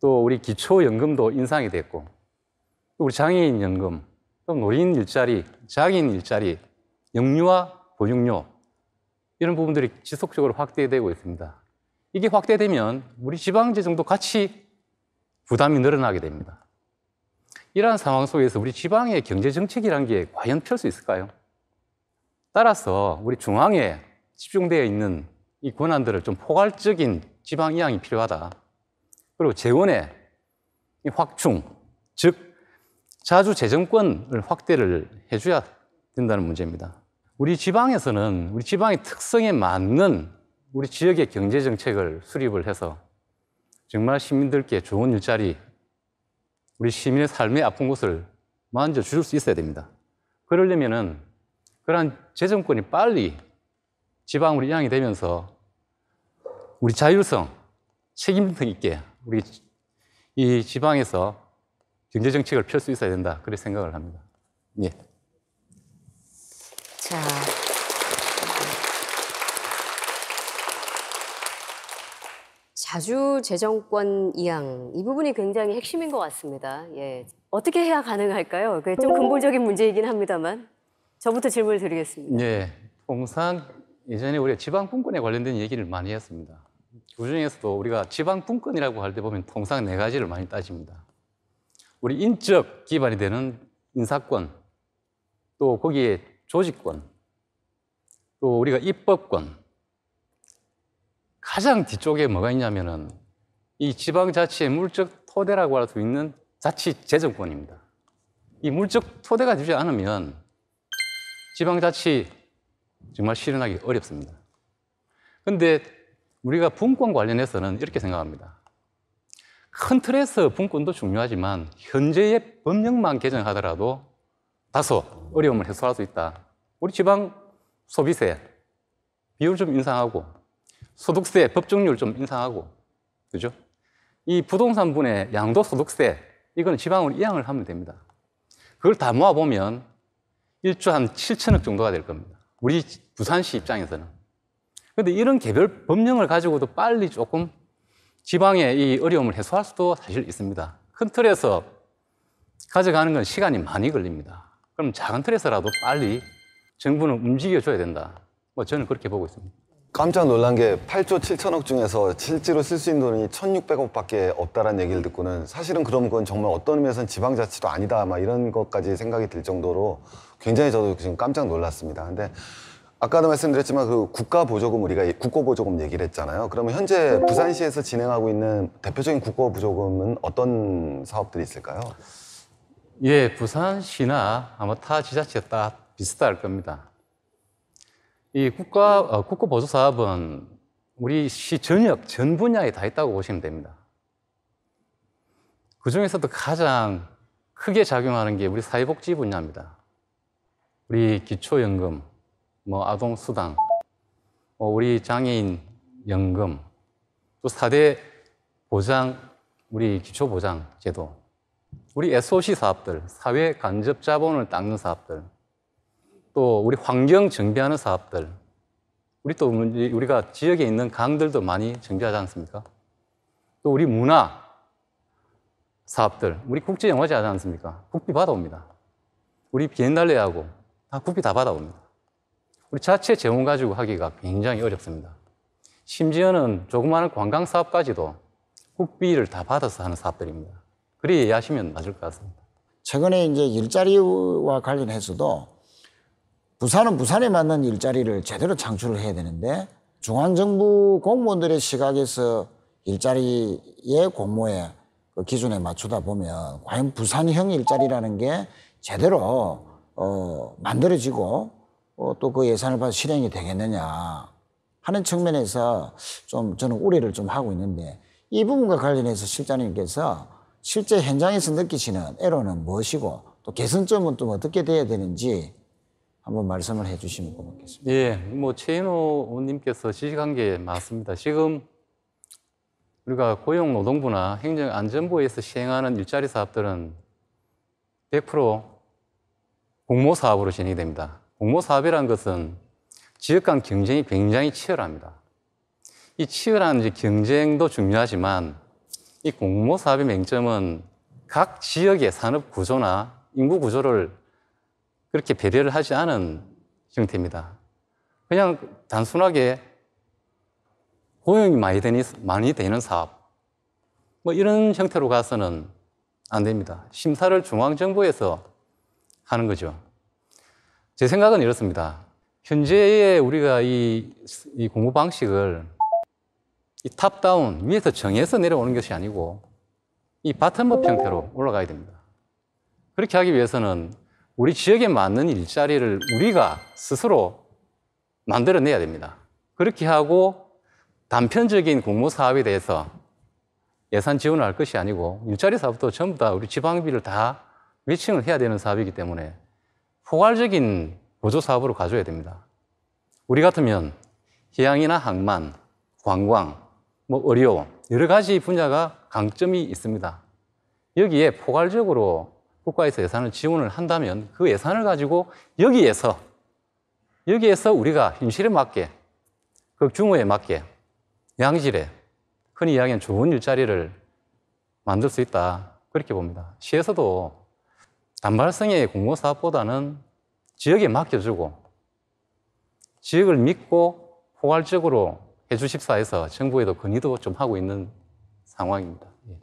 또 우리 기초연금도 인상이 됐고 또 우리 장애인 연금 또 노인 일자리, 장애인 일자리, 영유아 보육료 이런 부분들이 지속적으로 확대되고 있습니다. 이게 확대되면 우리 지방재정도 같이 부담이 늘어나게 됩니다. 이러한 상황 속에서 우리 지방의 경제정책이란 게 과연 펼 수 있을까요? 따라서 우리 중앙에 집중되어 있는 이 권한들을 좀 포괄적인 지방 이양이 필요하다. 그리고 재원의 확충, 즉 자주 재정권을 확대를 해줘야 된다는 문제입니다. 우리 지방에서는 우리 지방의 특성에 맞는 우리 지역의 경제 정책을 수립을 해서 정말 시민들께 좋은 일자리, 우리 시민의 삶의 아픈 곳을 만져 줄 수 있어야 됩니다. 그러려면은 그러한 재정권이 빨리 지방으로 이양이 되면서 우리 자율성, 책임성 있게 우리 이 지방에서 경제정책을 펼 수 있어야 된다. 그렇게 생각을 합니다. 예. 자. 자주 재정권 이양 이 부분이 굉장히 핵심인 것 같습니다. 예. 어떻게 해야 가능할까요? 좀 어. 근본적인 문제이긴 합니다만. 저부터 질문을 드리겠습니다. 네, 예, 통상 예전에 우리가 지방분권에 관련된 얘기를 많이 했습니다. 그 중에서도 우리가 지방분권이라고 할 때 보면 통상 네 가지를 많이 따집니다. 우리 인적 기반이 되는 인사권, 또 거기에 조직권, 또 우리가 입법권. 가장 뒤쪽에 뭐가 있냐면은 이 지방자치의 물적 토대라고 할 수 있는 자치 재정권입니다. 이 물적 토대가 되지 않으면 지방자치 정말 실현하기 어렵습니다. 근데 우리가 분권 관련해서는 이렇게 생각합니다. 큰 틀에서 분권도 중요하지만 현재의 법령만 개정하더라도 다소 어려움을 해소할 수 있다. 우리 지방 소비세 비율 좀 인상하고 소득세 법정률 좀 인상하고 그죠? 이 부동산 분의 양도소득세 이건 지방으로 이양을 하면 됩니다. 그걸 다 모아보면 1조 한 7천억 정도가 될 겁니다. 우리 부산시 입장에서는. 그런데 이런 개별 법령을 가지고도 빨리 조금 지방의 이 어려움을 해소할 수도 사실 있습니다. 큰 틀에서 가져가는 건 시간이 많이 걸립니다. 그럼 작은 틀에서라도 빨리 정부는 움직여줘야 된다. 뭐 저는 그렇게 보고 있습니다. 깜짝 놀란 게 8조 7천억 중에서 실제로 쓸 수 있는 돈이 1,600억 밖에 없다라는 얘기를 듣고는 사실은 그럼 그건 정말 어떤 의미에서는 지방자치도 아니다 막 이런 것까지 생각이 들 정도로 굉장히 저도 지금 깜짝 놀랐습니다. 근데 아까도 말씀드렸지만 그 국가보조금 우리가 예, 국고보조금 얘기를 했잖아요. 그러면 현재 부산시에서 진행하고 있는 대표적인 국고보조금은 어떤 사업들이 있을까요? 예, 부산시나 아마 타 지자체 다 비슷할 겁니다. 이 국가 어, 국고보조 사업은 우리 시 전역 전 분야에 다 있다고 보시면 됩니다. 그 중에서도 가장 크게 작용하는 게 우리 사회복지 분야입니다. 우리 기초연금, 뭐 아동수당, 뭐 우리 장애인 연금, 또 4대 보장, 우리 기초보장 제도, 우리 SOC 사업들, 사회 간접 자본을 닦는 사업들, 또 우리 환경 정비하는 사업들, 우리 또 우리가 지역에 있는 강들도 많이 정비하지 않습니까? 또 우리 문화 사업들, 우리 국제영화제 하지 않습니까? 국비 받아옵니다. 우리 비엔날레하고 국비 아, 다 받아옵니다. 우리 자체 재원 가지고 하기가 굉장히 어렵습니다. 심지어는 조그마한 관광 사업까지도 국비를 다 받아서 하는 사업들입니다. 그리 이해하시면 맞을 것 같습니다. 최근에 이제 일자리와 관련해서도 부산은 부산에 맞는 일자리를 제대로 창출을 해야 되는데 중앙정부 공무원들의 시각에서 일자리의 공모에 그 기준에 맞추다 보면 과연 부산형 일자리라는 게 제대로 어, 만들어지고 어, 또그 예산을 받아 실행이 되겠느냐 하는 측면에서 좀 저는 우려를 좀 하고 있는데 이 부분과 관련해서 실장님께서 실제 현장에서 느끼시는 애로는 무엇이고 또 개선점은 또 어떻게 돼야 되는지 한번 말씀을 해주시면 고맙겠습니다. 예, 뭐 최인호 님께서 지적한 게 맞습니다. 지금 우리가 고용노동부나 행정안전부에서 시행하는 일자리 사업들은 100% 공모사업으로 진행이 됩니다. 공모사업이라는 것은 지역 간 경쟁이 굉장히 치열합니다. 이 치열한 경쟁도 중요하지만 이 공모사업의 맹점은 각 지역의 산업 구조나 인구 구조를 그렇게 배려를 하지 않은 형태입니다. 그냥 단순하게 고용이 많이 되니, 많이 되는 사업, 뭐 이런 형태로 가서는 안 됩니다. 심사를 중앙정부에서 하는 거죠. 제 생각은 이렇습니다. 현재의 우리가 이, 이 공부 방식을 이 탑다운, 위에서 정해서 내려오는 것이 아니고 이 바텀업 형태로 올라가야 됩니다. 그렇게 하기 위해서는 우리 지역에 맞는 일자리를 우리가 스스로 만들어내야 됩니다. 그렇게 하고 단편적인 공모 사업에 대해서 예산 지원을 할 것이 아니고 일자리 사업도 전부 다 우리 지방비를 다 위칭을 해야 되는 사업이기 때문에 포괄적인 보조 사업으로 가져야 됩니다. 우리 같으면 해양이나 항만, 관광, 뭐 의료 여러 가지 분야가 강점이 있습니다. 여기에 포괄적으로 국가에서 예산을 지원을 한다면 그 예산을 가지고 여기에서 여기에서 우리가 현실에 맞게 극중호에 맞게 양질의 흔히 이야기하는 좋은 일자리를 만들 수 있다 그렇게 봅니다. 시에서도 단발성의 공공사업보다는 지역에 맡겨주고 지역을 믿고 포괄적으로 해주십사 해서 정부에도 건의도 좀 하고 있는 상황입니다. 예.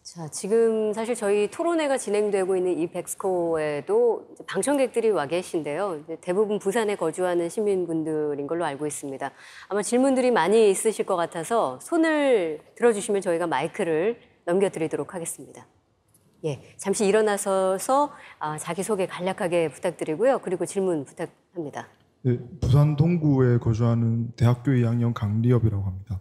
자, 지금 사실 저희 토론회가 진행되고 있는 이 백스코에도 방청객들이 와 계신데요. 대부분 부산에 거주하는 시민분들인 걸로 알고 있습니다. 아마 질문들이 많이 있으실 것 같아서 손을 들어주시면 저희가 마이크를 넘겨드리도록 하겠습니다. 예, 잠시 일어나서서 아, 자기소개 간략하게 부탁드리고요. 그리고 질문 부탁합니다. 네, 부산 동구에 거주하는 대학교 2학년 강리엽이라고 합니다.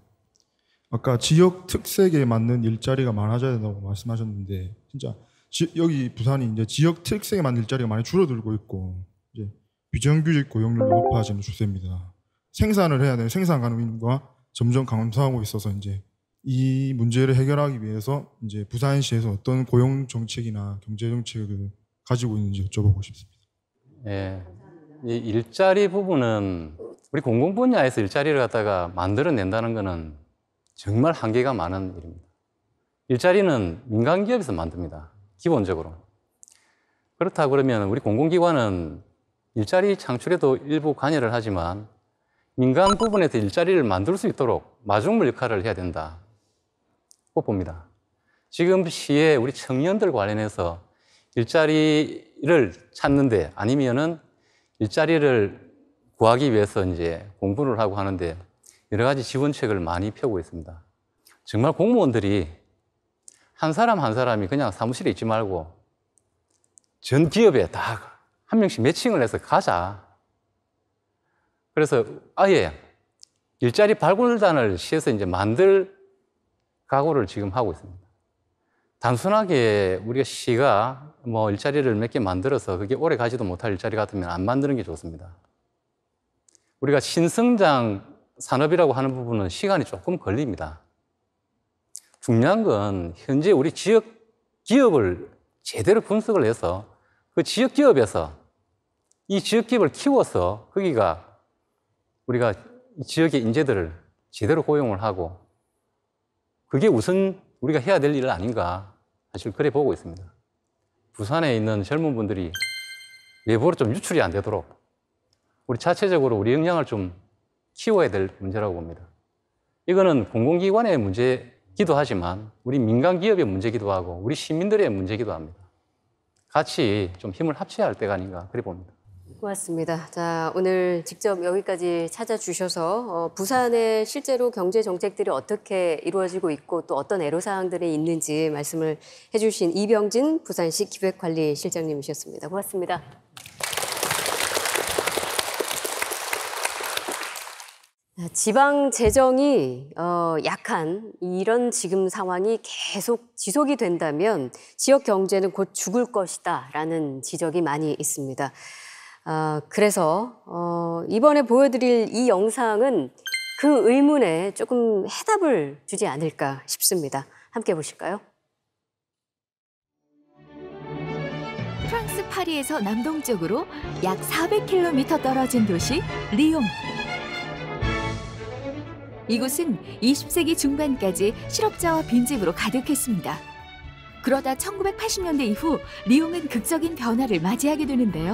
아까 지역 특색에 맞는 일자리가 많아져야 된다고 말씀하셨는데 진짜 지, 여기 부산이 이제 지역 특색에 맞는 일자리가 많이 줄어들고 있고 이제 비정규직 고용률이 높아지는 추세입니다. 생산을 해야 되는 생산 가능인과 점점 감소하고 있어서 이제 이 문제를 해결하기 위해서 이제 부산시에서 어떤 고용 정책이나 경제 정책을 가지고 있는지 여쭤보고 싶습니다. 예. 네. 일자리 부분은 우리 공공 분야에서 일자리를 갖다가 만들어낸다는 것은 정말 한계가 많은 일입니다. 일자리는 민간 기업에서 만듭니다. 기본적으로. 그렇다 그러면 우리 공공기관은 일자리 창출에도 일부 관여를 하지만 민간 부분에서 일자리를 만들 수 있도록 마중물 역할을 해야 된다. 봅니다. 지금 시에 우리 청년들 관련해서 일자리를 찾는데 아니면은 일자리를 구하기 위해서 이제 공부를 하고 하는데 여러 가지 지원책을 많이 펴고 있습니다. 정말 공무원들이 한 사람 한 사람이 그냥 사무실에 있지 말고 전 기업에 다 한 명씩 매칭을 해서 가자. 그래서 아예 일자리 발굴단을 시에서 이제 만들 각오를 지금 하고 있습니다. 단순하게 우리가 시가 뭐 일자리를 몇 개 만들어서 그게 오래 가지도 못할 일자리 같으면 안 만드는 게 좋습니다. 우리가 신성장 산업이라고 하는 부분은 시간이 조금 걸립니다. 중요한 건 현재 우리 지역 기업을 제대로 분석을 해서 그 지역 기업에서 이 지역 기업을 키워서 거기가 우리가 지역의 인재들을 제대로 고용을 하고 그게 우선 우리가 해야 될일은 아닌가 사실 그래 보고 있습니다. 부산에 있는 젊은 분들이 외부로 좀 유출이 안 되도록 우리 자체적으로 우리 역량을 좀 키워야 될 문제라고 봅니다. 이거는 공공기관의 문제기도 하지만 우리 민간 기업의 문제기도 하고 우리 시민들의 문제기도 합니다. 같이 좀 힘을 합쳐야 할 때가 아닌가 그래 봅니다. 고맙습니다. 자, 오늘 직접 여기까지 찾아주셔서 어, 부산의 실제로 경제 정책들이 어떻게 이루어지고 있고 또 어떤 애로사항들이 있는지 말씀을 해주신 이병진 부산시 기획관리실장님이셨습니다. 고맙습니다. 지방 재정이 어, 약한 이런 지금 상황이 계속 지속이 된다면 지역 경제는 곧 죽을 것이다라는 지적이 많이 있습니다. 아, 그래서 어, 이번에 보여드릴 이 영상은 그 의문에 조금 해답을 주지 않을까 싶습니다. 함께 보실까요? 프랑스 파리에서 남동쪽으로 약 400km 떨어진 도시 리옹. 이곳은 20세기 중반까지 실업자와 빈집으로 가득했습니다. 그러다 1980년대 이후 리옹은 극적인 변화를 맞이하게 되는데요.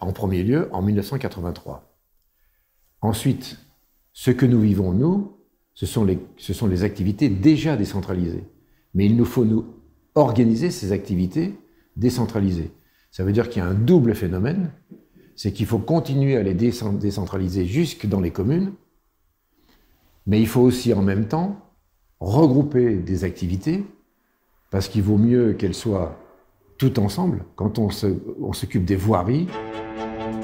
En premier lieu, en 1983. Ensuite, ce que nous vivons, nous, ce sont les, ce sont les activités déjà décentralisées. Mais il nous faut nous organiser ces activités décentralisées. Ça veut dire qu'il y a un double phénomène, c'est qu'il faut continuer à les décentraliser jusque dans les communes, mais il faut aussi en même temps regrouper des activités, parce qu'il vaut mieux qu'elles soient toutes ensemble quand on s'occupe on des voiries.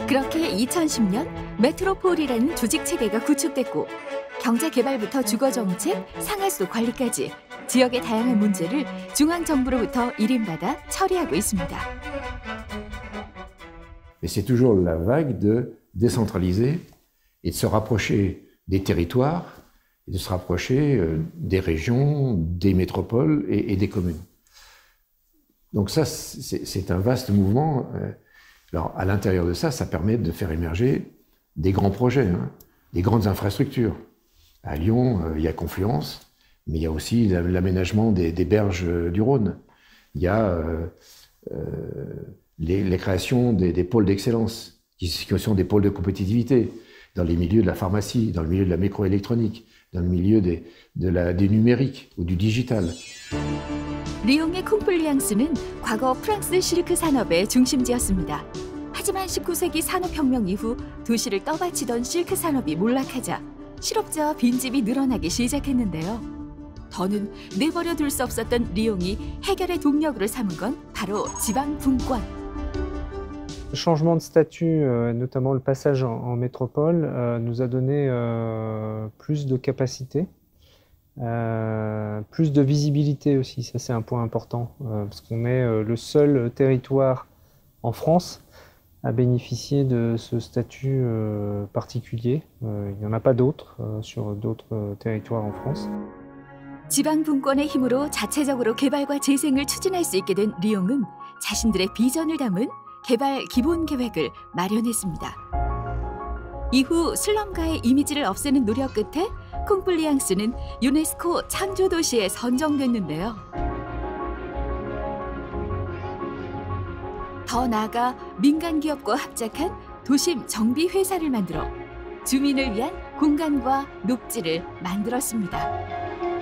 그렇게 2010년 메트로폴이라는 조직 체계가 구축됐고 경제 개발부터 주거 정책, 상하수도 관리까지 지역의 다양한 문제를 중앙 정부로부터 일임받아 처리하고 있습니다. Et c'est toujours la vague de décentraliser et de se rapprocher des territoires et de se rapprocher euh, des régions, des métropoles et, des communes. Donc ça, c'est un vaste mouvement. Euh, alors à l'intérieur de ça, ça permet de faire émerger des grands projets, hein, des grandes infrastructures. À Lyon, euh, il y a Confluence, mais il y a aussi l'aménagement des, berges du Rhône. Il y a les, créations des, des pôles d'excellence, qui, sont des pôles de compétitivité, dans les milieux de la pharmacie, dans le milieu de la microélectronique, dans le milieu des, de la, des numériques ou du digital. 리옹의 콩플리앙스는 과거 프랑스 실크 산업의 중심지였습니다. 하지만 19세기 산업혁명 이후 도시를 떠받치던 실크 산업이 몰락하자 실업자와 빈집이 늘어나기 시작했는데요. 더는 내버려 둘수 없었던 리옹이 해결의 동력으로 삼은 건 바로 지방 분권. Le changement de statut, euh, notamment le passage en, métropole, euh, nous a donné euh, plus de capacité, plus de visibilité aussi. Ça, c'est un point important, parce qu'on est le seul territoire en France à bénéficier de ce statut particulier. il n'y en a pas d'autres sur d'autres territoires en France. 힘으로 자체적으로 개발과 재생을 추진할 수 있게 된 자신들의 비전을 담은 개발 기본 계획을 마련했습니다. 이후 슬럼가의 이미지를 없애는 노력 끝에 콩플리앙스는 유네스코 창조도시에 선정됐는데요. 더 나아가 민간 기업과 합작한 도심 정비 회사를 만들어 주민을 위한 공간과 녹지를 만들었습니다.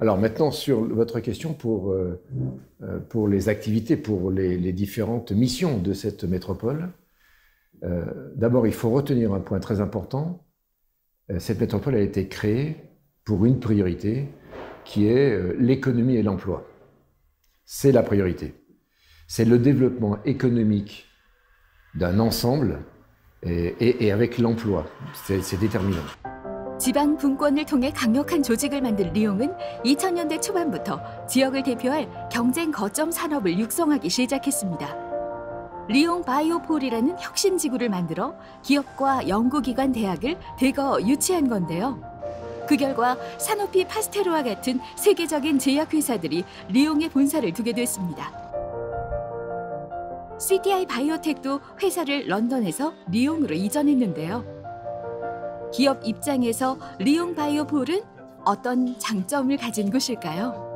Alors maintenant, sur votre question pour, euh, euh, pour les activités, pour les, différentes missions de cette métropole, euh, d'abord, il faut retenir un point très important. Cette métropole a été créée pour une priorité qui est l'économie et l'emploi. C'est la priorité. C'est le développement économique d'un ensemble et avec l'emploi. C'est déterminant. 지방 분권을 통해 강력한 조직을 만들 리옹은 2000년대 초반부터 지역을 대표할 경쟁 거점 산업을 육성하기 시작했습니다. 리옹 바이오폴이라는 혁신 지구를 만들어 기업과 연구기관 대학을 대거 유치한 건데요. 그 결과 산오피 파스테로와 같은 세계적인 제약회사들이 리옹에 본사를 두게 됐습니다. CTI 바이오텍도 회사를 런던에서 리옹으로 이전했는데요. 기업 입장에서 어떤 장점을 가진 곳일까요?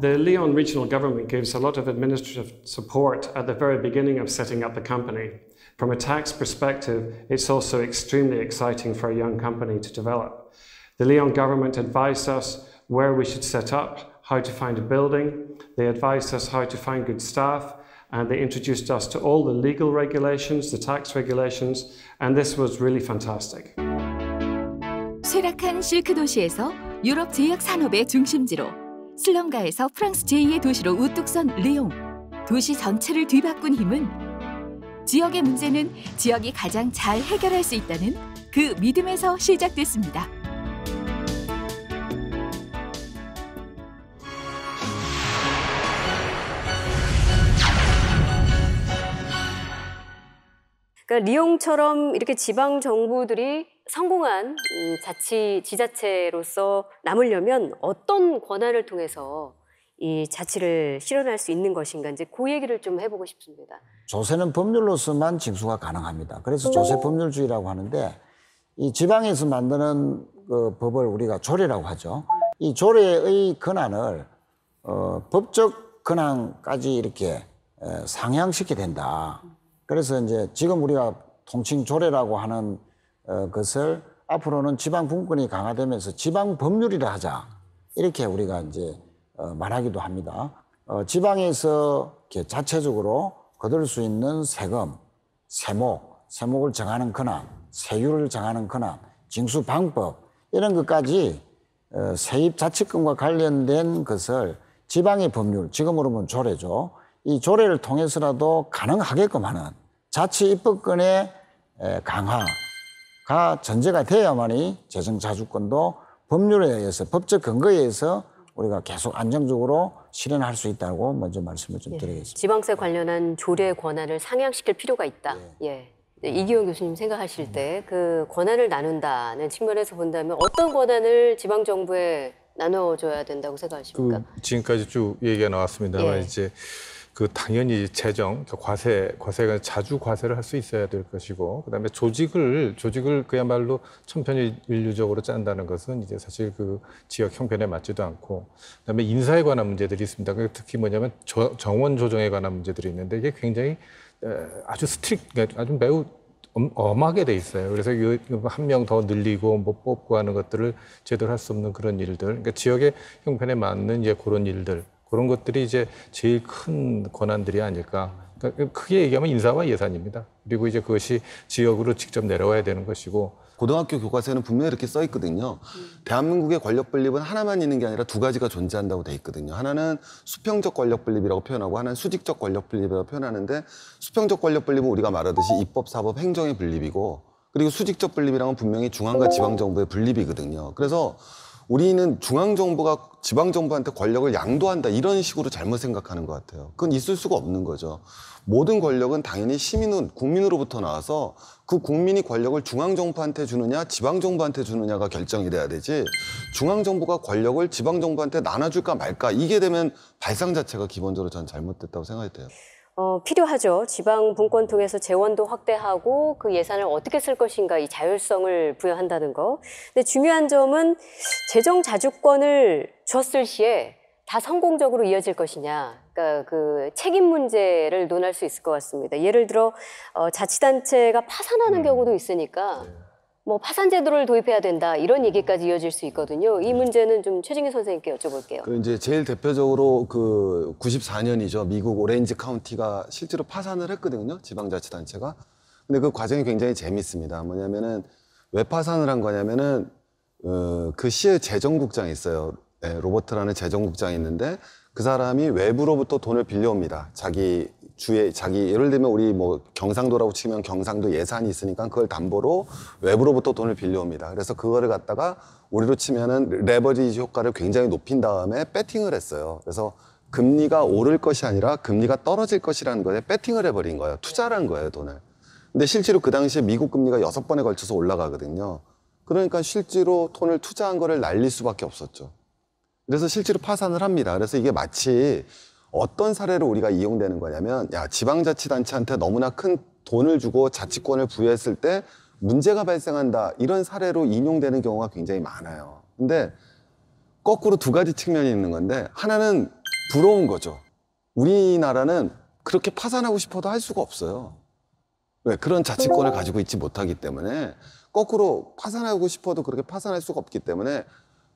The Lyon regional government gives a lot of administrative support at the very beginning of setting up the company. From a tax perspective, it's also extremely exciting for a young company to develop. The Lyon government advised us where we should set up, how to find a building. They advised us how to find good staff, and they introduced us to all the legal regulations, the tax regulations, and this was really fantastic. 쇠락한 실크 도시에서 유럽 제약 산업의 중심지로 슬럼가에서 프랑스 제2의 도시로 우뚝 선 르용 도시 전체를 뒤바꾼 힘은 지역의 문제는 지역이 가장 잘 해결할 수 있다는 그 믿음에서 시작됐습니다. 그러니까 리옹처럼 이렇게 지방 정부들이 성공한 자치 지자체로서 남으려면 어떤 권한을 통해서 이 자치를 실현할 수 있는 것인가 이제 그 얘기를 좀 해보고 싶습니다. 조세는 법률로서만 징수가 가능합니다. 그래서 네. 조세 법률주의라고 하는데 이 지방에서 만드는 그 법을 우리가 조례라고 하죠. 이 조례의 근한을 어, 법적 근한까지 이렇게 상향시키게 된다. 그래서 이제 지금 우리가 통칭 조례라고 하는 어, 것을 앞으로는 지방 분권이 강화되면서 지방 법률이라 하자 이렇게 우리가 이제 어, 말하기도 합니다. 어, 지방에서 이렇게 자체적으로 거둘 수 있는 세금, 세목, 세목을 정하는 권한, 세율을 정하는 권한, 징수 방법 이런 것까지 어, 세입 자치권과 관련된 것을 지방의 법률, 지금으로는 조례죠. 이 조례를 통해서라도 가능하게끔 하는 자치 입법권의 강화가 전제가 되어야만이 재정자주권도 법률에 의해서 법적 근거에 의해서 우리가 계속 안정적으로 실현할 수 있다고 먼저 말씀을 좀 예. 드리겠습니다. 지방세 관련한 조례 권한을 상향시킬 필요가 있다. 예. 예. 이기영 교수님 생각하실 음. 때그 권한을 나눈다는 측면에서 본다면 어떤 권한을 지방 정부에 나눠줘야 된다고 생각하십니까? 그 지금까지 쭉 얘기가 나왔습니다만 예. 이제 그 당연히 재정, 과세, 과세가 자주 과세를 할 수 있어야 될 것이고, 그 다음에 조직을, 조직을 그야말로 천편일률적으로 짠다는 것은 이제 사실 그 지역 형편에 맞지도 않고, 그 다음에 인사에 관한 문제들이 있습니다. 그 특히 뭐냐면 저, 정원 조정에 관한 문제들이 있는데 이게 굉장히 아주 스트릭, 그러니까 아주 매우 엄하게 돼 있어요. 그래서 그, 그 한명 더 늘리고 뭐 뽑고 하는 것들을 제대로 할 수 없는 그런 일들. 그러니까 지역의 형편에 맞는 이제 그런 일들. 그런 것들이 이제 제일 큰 권한들이 아닐까. 그 크게 얘기하면 인사와 예산입니다. 그리고 이제 그것이 지역으로 직접 내려와야 되는 것이고 고등학교 교과서에는 분명히 이렇게 써 있거든요. 대한민국의 권력 분립은 하나만 있는 게 아니라 두 가지가 존재한다고 돼 있거든요. 하나는 수평적 권력 분립이라고 표현하고 하나는 수직적 권력 분립이라고 표현하는데 수평적 권력 분립은 우리가 말하듯이 입법, 사법, 행정의 분립이고 그리고 수직적 분립이랑은 분명히 중앙과 지방 정부의 분립이거든요. 그래서 우리는 중앙 정부가 지방 정부한테 권력을 양도한다 이런 식으로 잘못 생각하는 것 같아요. 그건 있을 수가 없는 거죠. 모든 권력은 당연히 시민은 국민으로부터 나와서 그 국민이 권력을 중앙 정부한테 주느냐 지방 정부한테 주느냐가 결정이 돼야 되지. 중앙 정부가 권력을 지방 정부한테 나눠줄까 말까 이게 되면 발상 자체가 기본적으로 전 잘못됐다고 생각이 돼요. 어, 필요하죠. 지방 분권 통해서 재원도 확대하고 그 예산을 어떻게 쓸 것인가 이 자율성을 부여한다는 거. 근데 중요한 점은 재정 자주권을 줬을 시에 다 성공적으로 이어질 것이냐. 그러니까 그 책임 문제를 논할 수 있을 것 같습니다. 예를 들어 어, 자치단체가 파산하는 음. 경우도 있으니까 네. 뭐 파산 제도를 도입해야 된다 이런 얘기까지 이어질 수 있거든요. 이 네. 문제는 좀최진희 선생님께 여쭤볼게요. 그 이제 제일 대표적으로 그 94년이죠. 미국 오렌지 카운티가 실제로 파산을 했거든요. 지방자치단체가. 근데 그 과정이 굉장히 재밌습니다. 뭐냐면은 왜 파산을 한 거냐면은 어, 그 시의 재정국장이 있어요. 네, 로버트라는 재정국장이 있는데 그 사람이 외부로부터 돈을 빌려옵니다. 자기 주에 자기 예를 들면 우리 뭐 경상도라고 치면 경상도 예산이 있으니까 그걸 담보로 외부로부터 돈을 빌려옵니다. 그래서 그거를 갖다가 우리로 치면은 레버리지 효과를 굉장히 높인 다음에 배팅을 했어요. 그래서 금리가 오를 것이 아니라 금리가 떨어질 것이라는 거에 배팅을 해버린 거예요. 투자를 한 거예요, 돈을. 근데 실제로 그 당시에 미국 금리가 여섯 번에 걸쳐서 올라가거든요. 그러니까 실제로 돈을 투자한 거를 날릴 수밖에 없었죠. 그래서 실제로 파산을 합니다. 그래서 이게 마치 어떤 사례로 우리가 이용되는 거냐면 야 지방자치단체한테 너무나 큰 돈을 주고 자치권을 부여했을 때 문제가 발생한다 이런 사례로 인용되는 경우가 굉장히 많아요 근데 거꾸로 두 가지 측면이 있는 건데 하나는 부러운 거죠 우리나라는 그렇게 파산하고 싶어도 할 수가 없어요 왜 그런 자치권을 가지고 있지 못하기 때문에 거꾸로 파산하고 싶어도 그렇게 파산할 수가 없기 때문에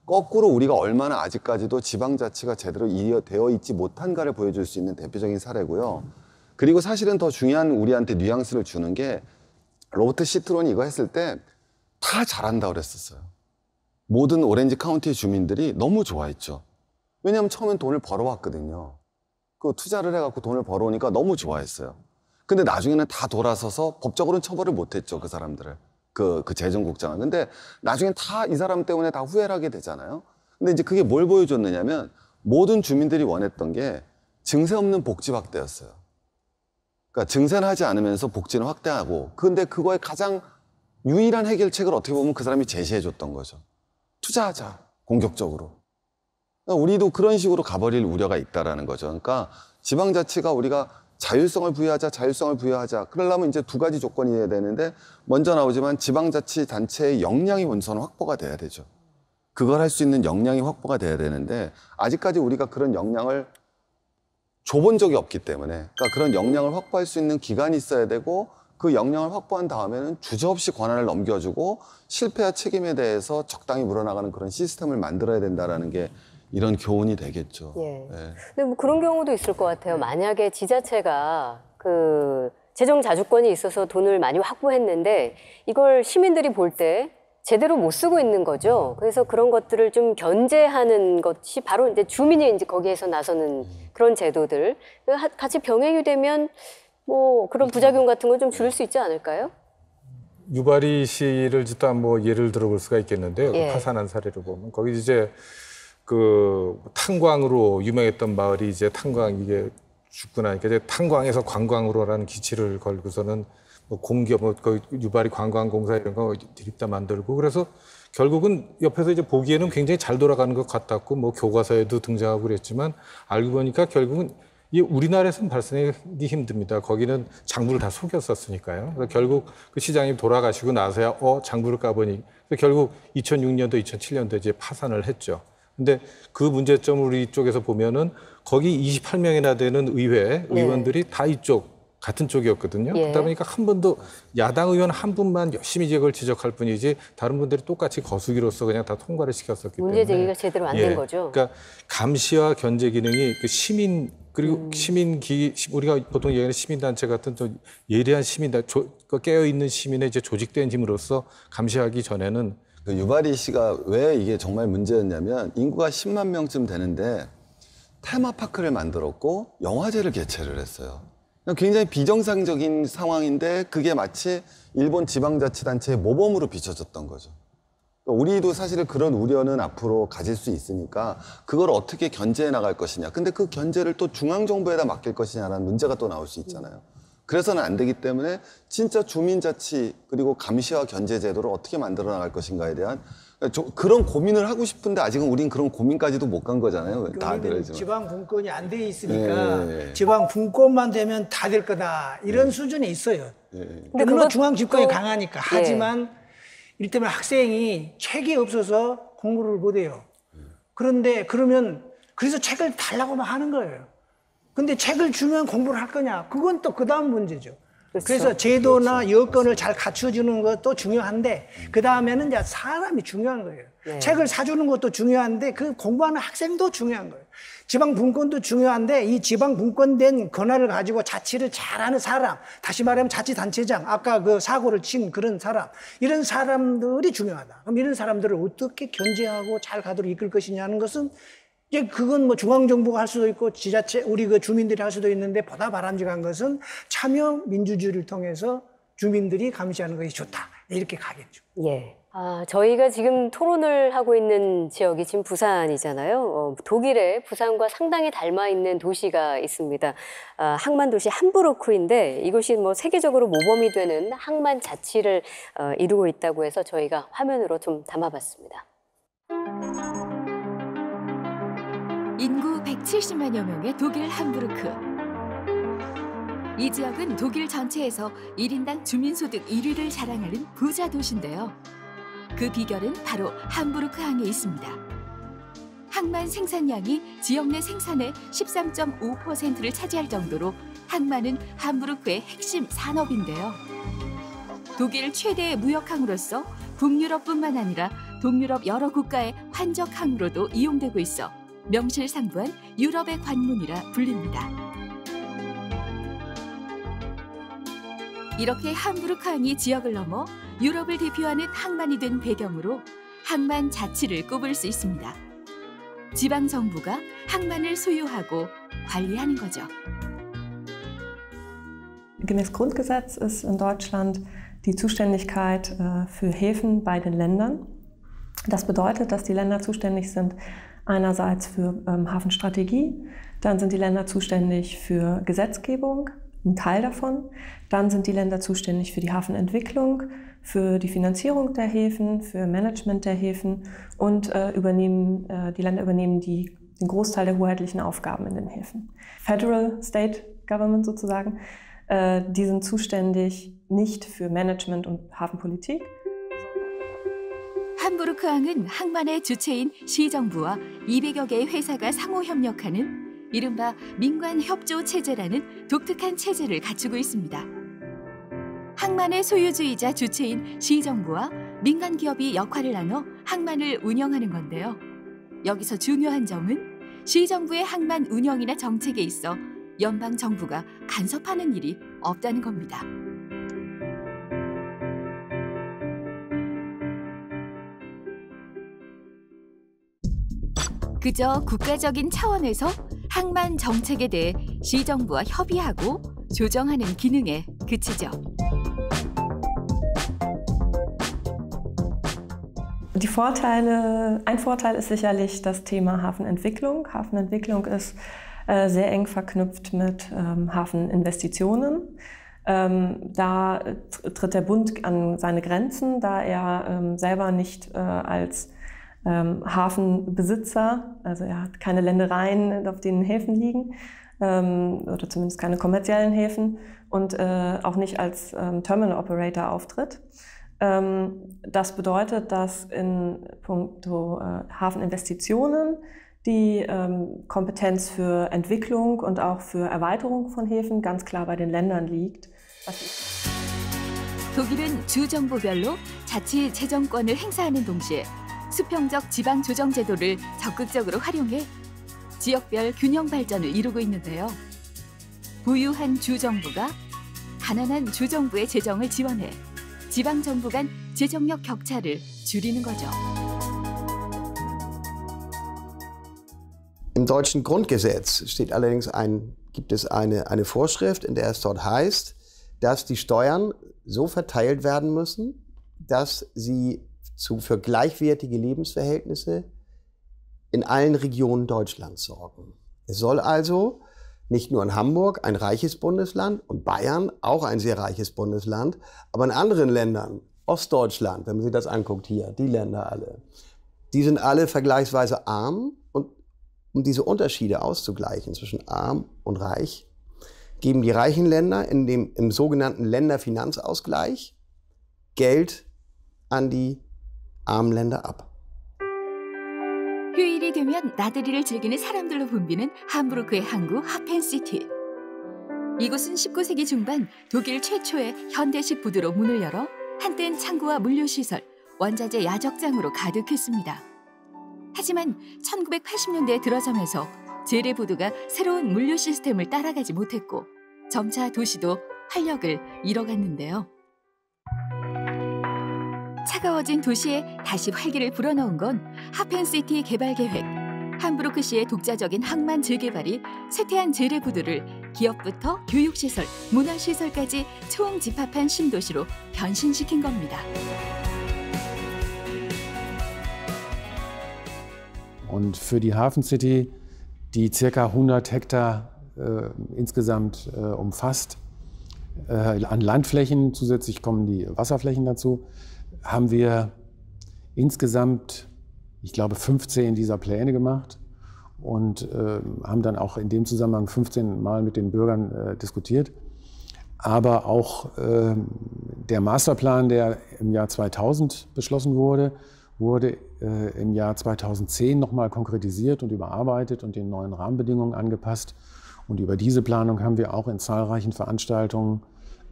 거꾸로 우리가 얼마나 아직까지도 지방자치가 제대로 되어 있지 못한가를 보여줄 수 있는 대표적인 사례고요. 그리고 사실은 더 중요한 우리한테 뉘앙스를 주는 게 로버트 시트론이 이거 했을 때 다 잘한다 그랬었어요. 모든 오렌지 카운티 주민들이 너무 좋아했죠. 왜냐하면 처음엔 돈을 벌어왔거든요. 그 투자를 해갖고 돈을 벌어오니까 너무 좋아했어요. 근데 나중에는 다 돌아서서 법적으로는 처벌을 못했죠 그 사람들을. 그, 그 재정국장은. 근데 나중에 다이 사람 때문에 다 후회를 하게 되잖아요. 근데 이제 그게 뭘 보여줬느냐면 모든 주민들이 원했던 게 증세 없는 복지 확대였어요. 그러니까 증세는 하지 않으면서 복지는 확대하고 근데 그거에 가장 유일한 해결책을 어떻게 보면 그 사람이 제시해 줬던 거죠. 투자하자. 공격적으로. 그러니까 우리도 그런 식으로 가버릴 우려가 있다라는 거죠. 그러니까 지방자치가 우리가 자율성을 부여하자, 자율성을 부여하자. 그러려면 이제 두 가지 조건이어야 되는데 먼저 나오지만 지방자치단체의 역량이 우선 확보가 돼야 되죠. 그걸 할 수 있는 역량이 확보가 돼야 되는데 아직까지 우리가 그런 역량을 줘본 적이 없기 때문에 그러니까 그런 역량을 확보할 수 있는 기간이 있어야 되고 그 역량을 확보한 다음에는 주저없이 권한을 넘겨주고 실패와 책임에 대해서 적당히 물어나가는 그런 시스템을 만들어야 된다라는 게 이런 교훈이 되겠죠. 예. 예. 근데 뭐 그런 경우도 있을 것 같아요. 만약에 지자체가 그 재정 자주권이 있어서 돈을 많이 확보했는데 이걸 시민들이 볼 때 제대로 못 쓰고 있는 거죠. 그래서 그런 것들을 좀 견제하는 것이 바로 이제 주민이 이제 거기에서 나서는 음. 그런 제도들 그 같이 병행이 되면 뭐 그런 부작용 같은 걸좀 줄일 수 있지 않을까요? 유바리 씨를 일단 뭐 예를 들어볼 수가 있겠는데요. 그 예. 파산한 사례를 보면 거기 이제 그 탄광으로 유명했던 마을이 이제 탄광 이게 죽고 나니까 그러니까 이제 탄광에서 관광으로라는 기치를 걸고서는 뭐 공기업 뭐 거의 유발이 관광공사 이런 거 드립다 만들고 그래서 결국은 옆에서 이제 보기에는 굉장히 잘 돌아가는 것 같았고 뭐 교과서에도 등장하고 그랬지만 알고 보니까 결국은 이 우리나라에서는 발생이 힘듭니다. 거기는 장부를 다 속였었으니까요. 그래서 결국 그 시장이 돌아가시고 나서야 어 장부를 까보니 결국 2006년도 2007년도 이제 파산을 했죠. 근데 그 문제점을 우리 쪽에서 보면은 거기 28명이나 되는 의회 네. 의원들이 네. 다 이쪽 같은 쪽이었거든요. 예. 그러다 보니까 한 번도 야당 의원 한 분만 열심히 제 그걸 지적할 뿐이지 다른 분들이 똑같이 거수기로서 그냥 다 통과를 시켰었기 때문에 문제 제기가 제대로 안된 예. 거죠. 그러니까 감시와 견제 기능이 그 시민 그리고 음. 시민 기 우리가 보통 얘기하는 시민 단체 같은 좀 예리한 시민 단 그 깨어 있는 시민의 이제 조직된 힘으로서 감시하기 전에는 그 유바리 씨가 왜 이게 정말 문제였냐면 인구가 10만 명쯤 되는데 테마파크를 만들었고 영화제를 개최를 했어요. 굉장히 비정상적인 상황인데 그게 마치 일본 지방자치단체의 모범으로 비춰졌던 거죠. 그러니까 우리도 사실은 그런 우려는 앞으로 가질 수 있으니까 그걸 어떻게 견제해 나갈 것이냐. 근데 그 견제를 또 중앙정부에다 맡길 것이냐라는 문제가 또 나올 수 있잖아요. 그래서는 안 되기 때문에 진짜 주민자치 그리고 감시와 견제 제도를 어떻게 만들어 나갈 것인가에 대한 그런 고민을 하고 싶은데 아직은 우린 그런 고민까지도 못 간 거잖아요. 그러니까 다들 지방 분권이 안 돼 있으니까 예, 예. 지방 분권만 되면 다 될 거다 이런 예. 수준에 있어요. 네. 근데 물론 중앙 집권이 강하니까 하지만 이 때문에 학생이 책이 없어서 공부를 못 해요. 그런데 그러면 그래서 책을 달라고만 하는 거예요. 근데 책을 주면 공부를 할 거냐? 그건 또 그 다음 문제죠. 그렇죠. 그래서 제도나 그렇죠. 여건을 잘 갖춰주는 것도 중요한데 그 다음에는 이제 사람이 중요한 거예요. 네. 책을 사주는 것도 중요한데 그 공부하는 학생도 중요한 거예요. 지방 분권도 중요한데 이 지방 분권된 권한을 가지고 자치를 잘하는 사람, 다시 말하면 자치단체장, 아까 그 사고를 친 그런 사람, 이런 사람들이 중요하다. 그럼 이런 사람들을 어떻게 견제하고 잘 가도록 이끌 것이냐는 것은 이제 그건 뭐 중앙정부가 할 수도 있고 지자체, 우리 그 주민들이 할 수도 있는데 보다 바람직한 것은 참여 민주주의를 통해서 주민들이 감시하는 것이 좋다. 이렇게 가겠죠. 예. 아, 저희가 지금 토론을 하고 있는 지역이 지금 부산이잖아요. 어, 독일의 부산과 상당히 닮아 있는 도시가 있습니다. 아, 항만 도시 함부로크인데 이곳이 뭐 세계적으로 모범이 되는 항만 자치를 어, 이루고 있다고 해서 저희가 화면으로 좀 담아봤습니다. 인구 170만여 명의 독일 함부르크. 이 지역은 독일 전체에서 1인당 주민소득 1위를 자랑하는 부자 도시인데요. 그 비결은 바로 함부르크 항에 있습니다. 항만 생산량이 지역 내 생산의 13.5%를 차지할 정도로 항만은 함부르크의 핵심 산업인데요. 독일 최대의 무역항으로서 북유럽뿐만 아니라 동유럽 여러 국가의 환적항으로도 이용되고 있어 명실상부한 유럽의 관문이라 불립니다. 이렇게 함부르크 항이 지역을 넘어 유럽을 대표하는 항만이 된 배경으로 항만 자치를 꼽을 수 있습니다. 지방 정부가 항만을 소유하고 관리하는 거죠. Gemäß Grundgesetz ist in Deutschland die Zuständigkeit für Häfen bei den Ländern. Das bedeutet, dass die Länder zuständig sind einerseits für ähm, Hafenstrategie, dann sind die Länder zuständig für Gesetzgebung, ein Teil davon, dann sind die Länder zuständig für die Hafenentwicklung, für die Finanzierung der Häfen, für Management der Häfen und äh, übernehmen, äh, die Länder übernehmen die, den Großteil der hoheitlichen Aufgaben in den Häfen. Federal State Government sozusagen, äh, die sind zuständig nicht für Management und Hafenpolitik, 함부르크 항은 항만의 주체인 시정부와 200여 개의 회사가 상호 협력하는 이른바 민관 협조 체제라는 독특한 체제를 갖추고 있습니다. 항만의 소유주이자 주체인 시정부와 민간 기업이 역할을 나눠 항만을 운영하는 건데요. 여기서 중요한 점은 시정부의 항만 운영이나 정책에 있어 연방 정부가 간섭하는 일이 없다는 겁니다. 그저 국가적인 차원에서 항만 정책에 대해 시정부와 협의하고 조정하는 기능에 그치죠. Die Vorteile, ein Vorteil ist sicherlich das Thema Hafenentwicklung. Hafenentwicklung ist äh, sehr eng verknüpft mit ähm, Hafeninvestitionen. Ähm, da tritt der Bund an seine Grenzen, da er ähm, selber nicht äh, als ähm, Hafenbesitzer. Also er hat keine Ländereien, auf denen Häfen liegen ähm, oder zumindest keine kommerziellen Häfen und äh, auch nicht als ähm, Terminal Operator auftritt. Ähm, das bedeutet, dass in puncto äh, Hafeninvestitionen die ähm, Kompetenz für Entwicklung und auch für Erweiterung von Häfen ganz klar bei den Ländern liegt. 독일은 주 정부별로 자치 재정권을 행사하는 동시에 수평적 지방 조정 제도를 적극적으로 활용해 지역별 균형 발전을 이루고 있는데요. 부유한 주정부가 가난한 주정부의 재정을 지원해 지방 정부 간 재정력 격차를 줄이는 거죠. Im deutschen Grundgesetz steht allerdings ein, gibt es eine, eine Vorschrift, in der es dort heißt, dass die Steuern so verteilt werden müssen, dass sie zu, für gleichwertige Lebensverhältnisse in allen Regionen Deutschlands sorgen. Es soll also nicht nur in Hamburg ein reiches Bundesland und Bayern auch ein sehr reiches Bundesland, aber in anderen Ländern, Ostdeutschland, wenn man sich das anguckt hier, die Länder alle, die sind alle vergleichsweise arm und um diese Unterschiede auszugleichen zwischen arm und reich, geben die reichen Länder in dem, im sogenannten Länderfinanzausgleich Geld an die 암랜더 업. 휴일이 되면 나들이를 즐기는 사람들로 붐비는 함부르크의 항구 하펜시티. 이곳은 19세기 중반 독일 최초의 현대식 부두로 문을 열어 한땐 창구와 물류시설, 원자재 야적장으로 가득했습니다. 하지만 1980년대에 들어서면서 재래부두가 새로운 물류 시스템을 따라가지 못했고 점차 도시도 활력을 잃어갔는데요. 차가워진 도시에 다시 활기를 불어넣은 건 하펜시티 개발 계획. 함부르크시의 독자적인 항만 재개발이 쇠퇴한 재래 구도를 기업부터 교육시설, 문화시설까지 총집합한 신도시로 변신시킨 겁니다. Und für die Hafen City, die ca. 100 Hektar äh, insgesamt äh, umfasst, äh, an Landflächen, zusätzlich kommen die Wasserflächen dazu, haben wir insgesamt, ich glaube, 15 dieser Pläne gemacht und äh, haben dann auch in dem Zusammenhang 15 Mal mit den Bürgern äh, diskutiert. Aber auch äh, der Masterplan, der im Jahr 2000 beschlossen wurde, wurde äh, im Jahr 2010 nochmal konkretisiert und überarbeitet und den neuen Rahmenbedingungen angepasst. Und über diese Planung haben wir auch in zahlreichen Veranstaltungen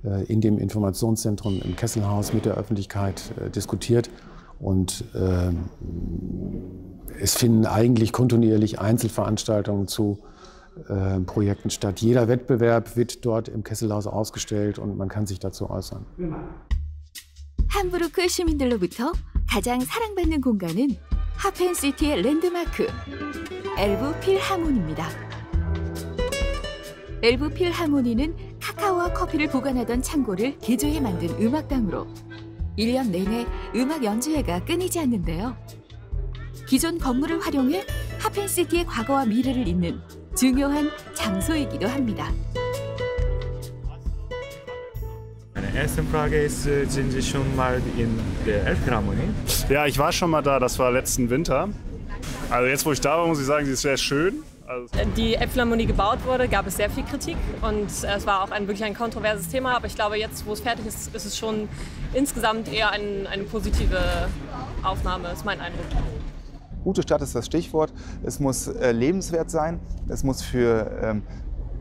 äh, in dem Informationszentrum im Kesselhaus mit der Öffentlichkeit äh, diskutiert. Und äh, es finden eigentlich kontinuierlich Einzelveranstaltungen zu Projekten statt. Jeder Wettbewerb wird dort im Kesselhaus ausgestellt und man kann sich dazu äußern. 함부르크 시민들로부터 가장 사랑받는 공간은 하펜시티의 랜드마크 엘브 필하몬입니다. 엘브 필하모니는 카카오와 커피를 보관하던 창고를 개조해 만든 음악당으로 1년 내내 음악 연주회가 끊이지 않는데요. 기존 건물을 활용해 하펜시티의 과거와 미래를 잇는 중요한 장소이기도 합니다. erst in Frage ist, sind Sie schon mal in der Elbphilharmonie? Ja, ich war schon mal da, das war letzten Winter. Also jetzt, wo ich da war, muss ich sagen, sie ist sehr schön. die Elbphilharmonie gebaut wurde, gab es sehr viel Kritik und äh, es war auch ein, wirklich ein kontroverses Thema. Aber ich glaube, jetzt, wo es fertig ist, ist es schon insgesamt eher ein, eine positive Aufnahme, ist mein Eindruck. Gute Stadt ist das Stichwort. Es muss äh, lebenswert sein. Es muss für ähm,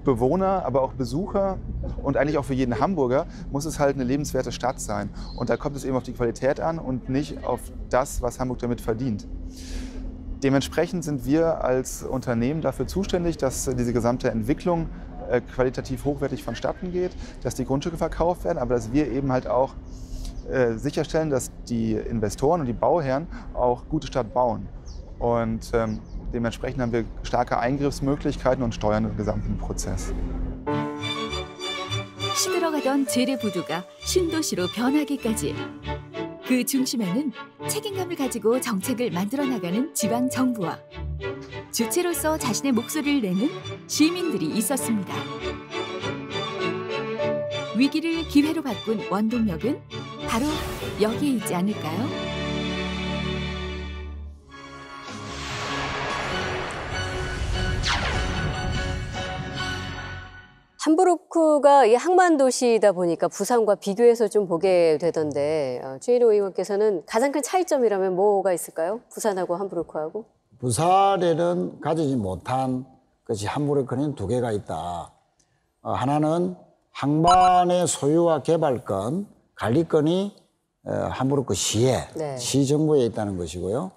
Bewohner, aber auch Besucher und eigentlich auch für jeden Hamburger muss es halt eine lebenswerte Stadt sein. Und da kommt es eben auf die Qualität an und nicht auf das, was Hamburg damit verdient. Dementsprechend sind wir als Unternehmen dafür zuständig, dass diese gesamte Entwicklung äh, qualitativ hochwertig vonstatten geht, dass die Grundstücke verkauft werden, aber dass wir eben halt auch äh, sicherstellen, dass die Investoren und die Bauherren auch gute Stadt bauen. Und ähm, dementsprechend haben wir starke Eingriffsmöglichkeiten und steuern den gesamten Prozess. 시들어가던 재래부두가 신도시로 변하기까지 그 중심에는 책임감을 가지고 정책을 만들어 나가는 지방 정부와 주체로서 자신의 목소리를 내는 시민들이 있었습니다. 위기를 기회로 바꾼 원동력은 바로 여기에 있지 않을까요? 함부르크가 이 항만 도시이다 보니까 부산과 비교해서 좀 보게 되던데 어, 최일호 의원께서는 가장 큰 차이점이라면 뭐가 있을까요? 부산하고 함부르크하고? 부산에는 가지지 못한 것이 함부르크는 두 개가 있다. 어, 하나는 항만의 소유와 개발권, 관리권이 어, 함부르크 시에, 네. 시 정부에 있다는 것이고요.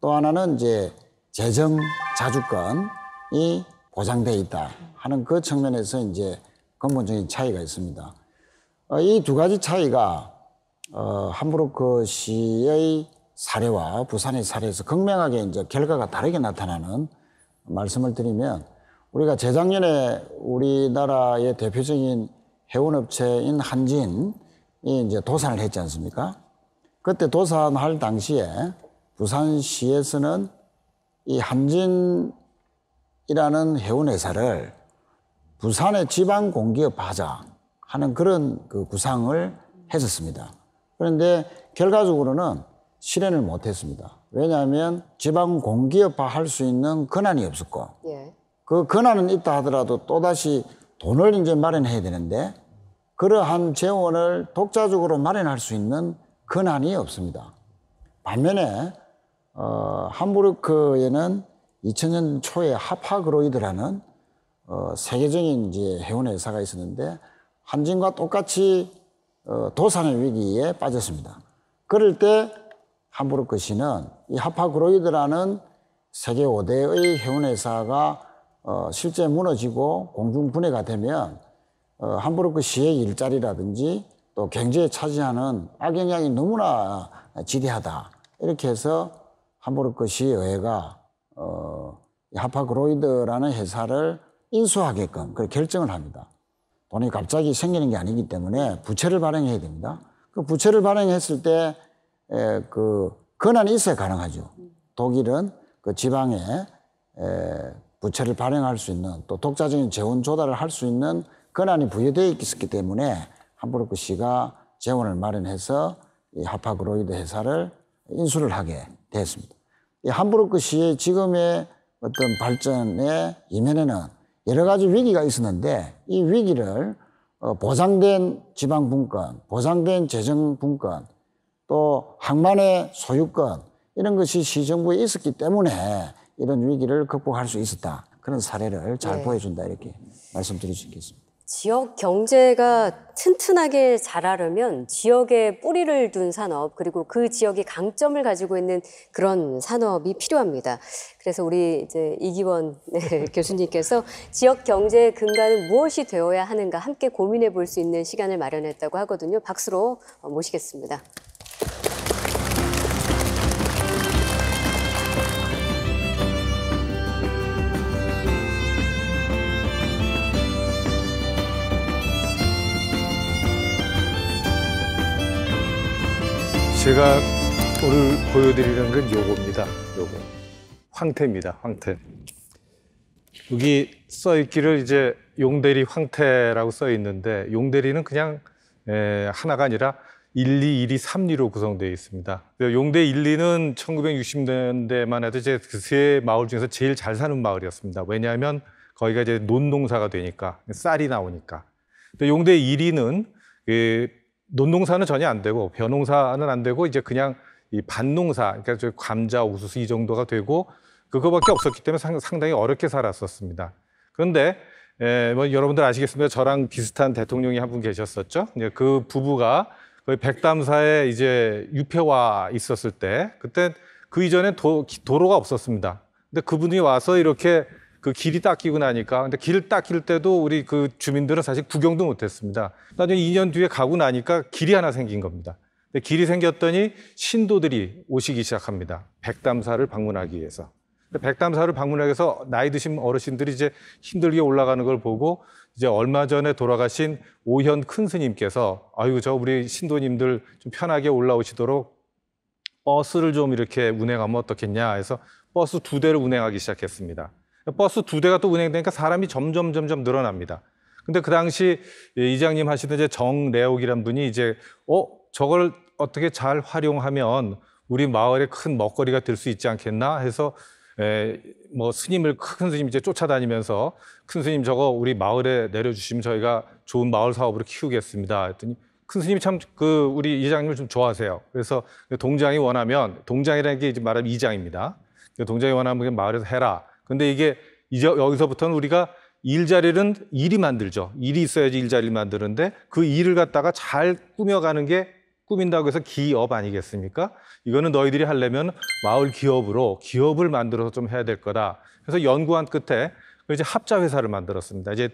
또 하나는 이제 재정 자주권이 보장돼 있다 하는 그 측면에서 이제 근본적인 차이가 있습니다. 어, 이 두 가지 차이가 어, 함부르크 그 시의 사례와 부산의 사례에서 극명하게 이제 결과가 다르게 나타나는 말씀을 드리면 우리가 재작년에 우리나라의 대표적인 해운업체인 한진이 이제 도산을 했지 않습니까? 그때 도산할 당시에 부산시에서는 이 한진 이라는 해운회사를 부산의 지방 공기업 하자 하는 그런 그 구상을 했었습니다. 그런데 결과적으로는 실현을 못했습니다. 왜냐하면 지방 공기업화 할 수 있는 권한이 없었고 예. 그 권한은 있다 하더라도 또다시 돈을 이제 마련해야 되는데 그러한 재원을 독자적으로 마련할 수 있는 권한이 없습니다. 반면에 어, 함부르크에는 2000년 초에 하파그로이드라는 어, 세계적인 이제 해운 회사가 있었는데 한진과 똑같이 어, 도산의 위기에 빠졌습니다. 그럴 때 함부르크 시는 이 하파그로이드라는 세계 5대의 해운 회사가 어, 실제 무너지고 공중 분해가 되면 어, 함부르크 시의 일자리라든지 또 경제에 차지하는 악영향이 너무나 지대하다. 이렇게 해서 함부르크 시의회가 어, 하파그로이드라는 회사를 인수하게끔 그 결정을 합니다. 돈이 갑자기 생기는 게 아니기 때문에 부채를 발행해야 됩니다. 그 부채를 발행했을 때 에, 그 권한이 있어야 가능하죠. 독일은 그 지방에 에, 부채를 발행할 수 있는 또 독자적인 재원 조달을 할 수 있는 권한이 부여되어 있기 때문에 함부르크 씨가 재원을 마련해서 이 하파그로이드 회사를 인수를 하게 됐습니다 이 함부르크시의 지금의 어떤 발전의 이면에는 여러 가지 위기가 있었는데 이 위기를 어, 보상된 지방분권, 보상된 재정분권, 또 항만의 소유권 이런 것이 시정부에 있었기 때문에 이런 위기를 극복할 수 있었다. 그런 사례를 잘 네. 보여준다 이렇게 말씀드릴 수 있겠습니다. 지역 경제가 튼튼하게 자라려면 지역에 뿌리를 둔 산업 그리고 그 지역이 강점을 가지고 있는 그런 산업이 필요합니다. 그래서 우리 이제 이기원 네, 교수님께서 지역 경제의 근간은 무엇이 되어야 하는가 함께 고민해 볼 수 있는 시간을 마련했다고 하거든요. 박수로 모시겠습니다. 제가 오늘 보여드리는 건 요겁니다. 요거. 황태입니다. 황태. 여기 써 있기를 이제 용대리 황태라고 써 있는데 용대리는 그냥 에, 하나가 아니라 1, 2, 1, 2, 3, 2로 구성되어 있습니다. 용대 1, 2는 1960년대만 해도 제그세 마을 중에서 제일 잘 사는 마을이었습니다. 왜냐하면 거기가 이제 논농사가 되니까 쌀이 나오니까. 용대 1, 2는 그 논농사는 전혀 안 되고 벼농사는 안 되고 이제 그냥 이 반농사 그러니까 저 감자, 우수수이 정도가 되고 그거밖에 없었기 때문에 상당히 어렵게 살았었습니다. 그런데 에, 예, 뭐 여러분들 아시겠습니다. 저랑 비슷한 대통령이 한 분 계셨었죠. 이제 그 부부가 거의 백담사에 이제 유폐와 있었을 때 그때 그 이전에 도, 도로가 없었습니다. 근데 그분이 와서 이렇게 그 길이 닦이고 나니까 근데 길딱낄 때도 우리 그 주민들은 사실 구경도 못했습니다. 나중에 2년 뒤에 가고 나니까 길이 하나 생긴 겁니다. 근데 길이 생겼더니 신도들이 오시기 시작합니다. 백담사를 방문하기 위해서. 백담사를 방문하기 위해서 나이 드신 어르신들이 이제 힘들게 올라가는 걸 보고 이제 얼마 전에 돌아가신 오현 큰 스님께서 아유 저 우리 신도님들 좀 편하게 올라오시도록 버스를 좀 이렇게 운행하면 어떻겠냐 해서 버스 두 대를 운행하기 시작했습니다. 버스 두 대가 또 운행되니까 사람이 점점 점점 늘어납니다. 근데 그 당시 이장님 하시던 이제 정래옥이란 분이 이제 어 저걸 어떻게 잘 활용하면 우리 마을에 큰 먹거리가 될 수 있지 않겠나 해서 에, 뭐 스님을 큰 스님 이제 쫓아다니면서 큰 스님 저거 우리 마을에 내려주시면 저희가 좋은 마을 사업으로 키우겠습니다. 했더니 큰 스님이 참 그 우리 이장님을 좀 좋아하세요. 그래서 동장이 원하면 동장이라는 게 이제 말하면 이장입니다. 동장이 원하면 마을에서 해라. 근데 이게 이제 여기서부터는 우리가 일자리는 일이 만들죠. 일이 있어야지 일자리를 만드는데 그 일을 갖다가 잘 꾸며가는 게 꾸민다고 해서 기업 아니겠습니까? 이거는 너희들이 하려면 마을 기업으로 기업을 만들어서 좀 해야 될 거다. 그래서 연구한 끝에 그 이제 합자회사를 만들었습니다. 이제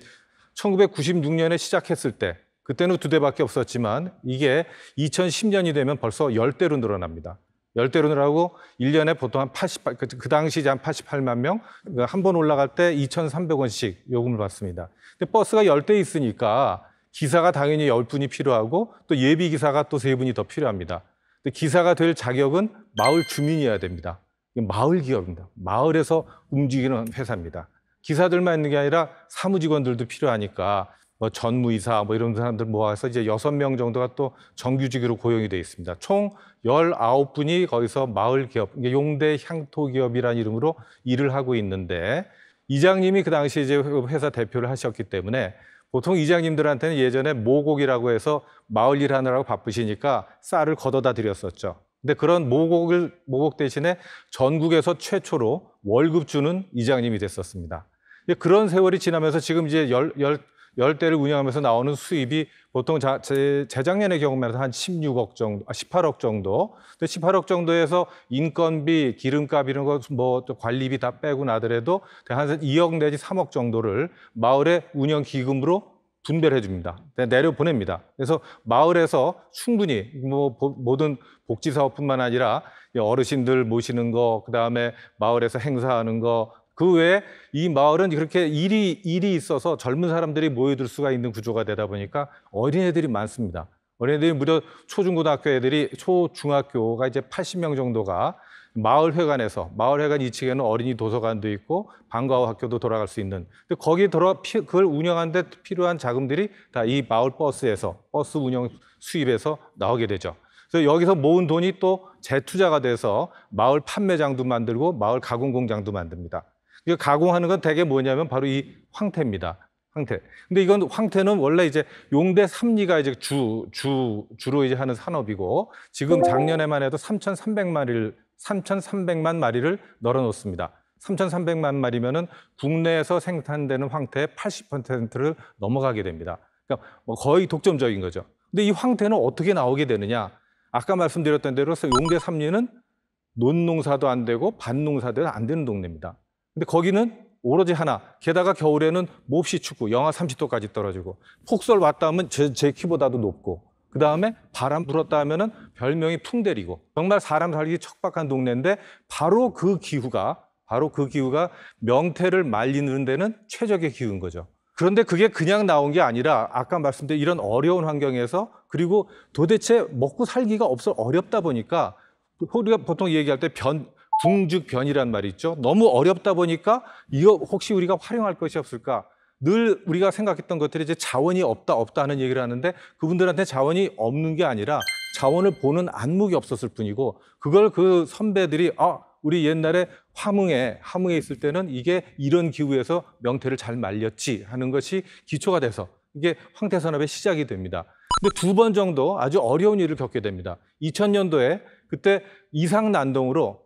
1996년에 시작했을 때 그때는 두 대밖에 없었지만 이게 2010년이 되면 벌써 열대로 늘어납니다. 열대론을 하고 1년에 보통 한 88, 그, 그 당시 한 88만 명, 그러니까 한번 올라갈 때 2,300원씩 요금을 받습니다. 근데 버스가 열대 있으니까 기사가 당연히 열분이 필요하고 또 예비 기사가 또 세분이더 필요합니다. 근데 기사가 될 자격은 마을 주민이어야 됩니다. 마을 기업입니다. 마을에서 움직이는 회사입니다. 기사들만 있는 게 아니라 사무직원들도 필요하니까 뭐 전무이사 뭐 이런 사람들 모아서 이제 여섯 명 정도가 또 정규직으로 고용이 돼 있습니다. 총 열아홉 분이 거기서 마을 기업, 용대 향토 기업이라는 이름으로 일을 하고 있는데 이장님이 그 당시 이제 회사 대표를 하셨기 때문에 보통 이장님들한테는 예전에 모곡이라고 해서 마을 일하느라고 바쁘시니까 쌀을 걷어다 드렸었죠. 근데 그런 모곡을 모곡 대신에 전국에서 최초로 월급 주는 이장님이 됐었습니다. 그런 세월이 지나면서 지금 이제 열, 열, 열대를 운영하면서 나오는 수입이 보통 자, 재, 재작년의 경우만 해도 한 16억 정도, 18억 아, 정도. 근데 18억 정도에서 인건비, 기름값 이런 거뭐 관리비 다 빼고 나더라도 한 2억 내지 3억 정도를 마을의 운영 기금으로 분별 해줍니다. 네, 내려 보냅니다. 그래서 마을에서 충분히 뭐 모든 복지 사업뿐만 아니라 어르신들 모시는 거, 그 다음에 마을에서 행사하는 거, 그 외에 이 마을은 그렇게 일이 일이 있어서 젊은 사람들이 모여들 수가 있는 구조가 되다 보니까 어린애들이 많습니다. 어린애들이 무려 초중고등학교 애들이 초중학교가 이제 80명 정도가 마을회관에서 마을회관 2층에는 어린이 도서관도 있고 방과 후 학교도 돌아갈 수 있는 근데 거기 들어 그걸 운영하는데 필요한 자금들이 다 이 마을 버스에서 버스 운영 수입에서 나오게 되죠. 그래서 여기서 모은 돈이 또 재투자가 돼서 마을 판매장도 만들고 마을 가공 공장도 만듭니다. 가공하는 건 대개 뭐냐면 바로 이 황태입니다. 황태. 근데 이건 황태는 원래 이제 용대 삼리가 이제 주, 주, 주로 이제 하는 산업이고 지금 작년에만 해도 3,300마리를, 3,300만 마리를 널어 놓습니다. 3,300만 마리면은 국내에서 생산되는 황태의 80%를 넘어가게 됩니다. 그러니까 뭐 거의 독점적인 거죠. 근데 이 황태는 어떻게 나오게 되느냐? 아까 말씀드렸던 대로 용대 삼리는 논농사도 안 되고 반농사도 안 되는 동네입니다. 근데 거기는 오로지 하나. 게다가 겨울에는 몹시 춥고 영하 30도까지 떨어지고 폭설 왔다 하면 제, 제 키보다도 높고 그 다음에 바람 불었다 하면은 별명이 풍대리고 정말 사람 살기 척박한 동네인데 바로 그 기후가 바로 그 기후가 명태를 말리는 데는 최적의 기후인 거죠. 그런데 그게 그냥 나온 게 아니라 아까 말씀드린 이런 어려운 환경에서 그리고 도대체 먹고 살기가 없어 어렵다 보니까 그 우리가 보통 얘기할 때변 궁죽변이란 말이 있죠. 너무 어렵다 보니까 이거 혹시 우리가 활용할 것이 없을까? 늘 우리가 생각했던 것들이 이제 자원이 없다 없다 하는 얘기를 하는데 그분들한테 자원이 없는 게 아니라 자원을 보는 안목이 없었을 뿐이고 그걸 그 선배들이 아 우리 옛날에 화뭉에 화뭉에 있을 때는 이게 이런 기후에서 명태를 잘 말렸지 하는 것이 기초가 돼서 이게 황태 산업의 시작이 됩니다. 근데 두 번 정도 아주 어려운 일을 겪게 됩니다. 2000년도에 그때 이상 난동으로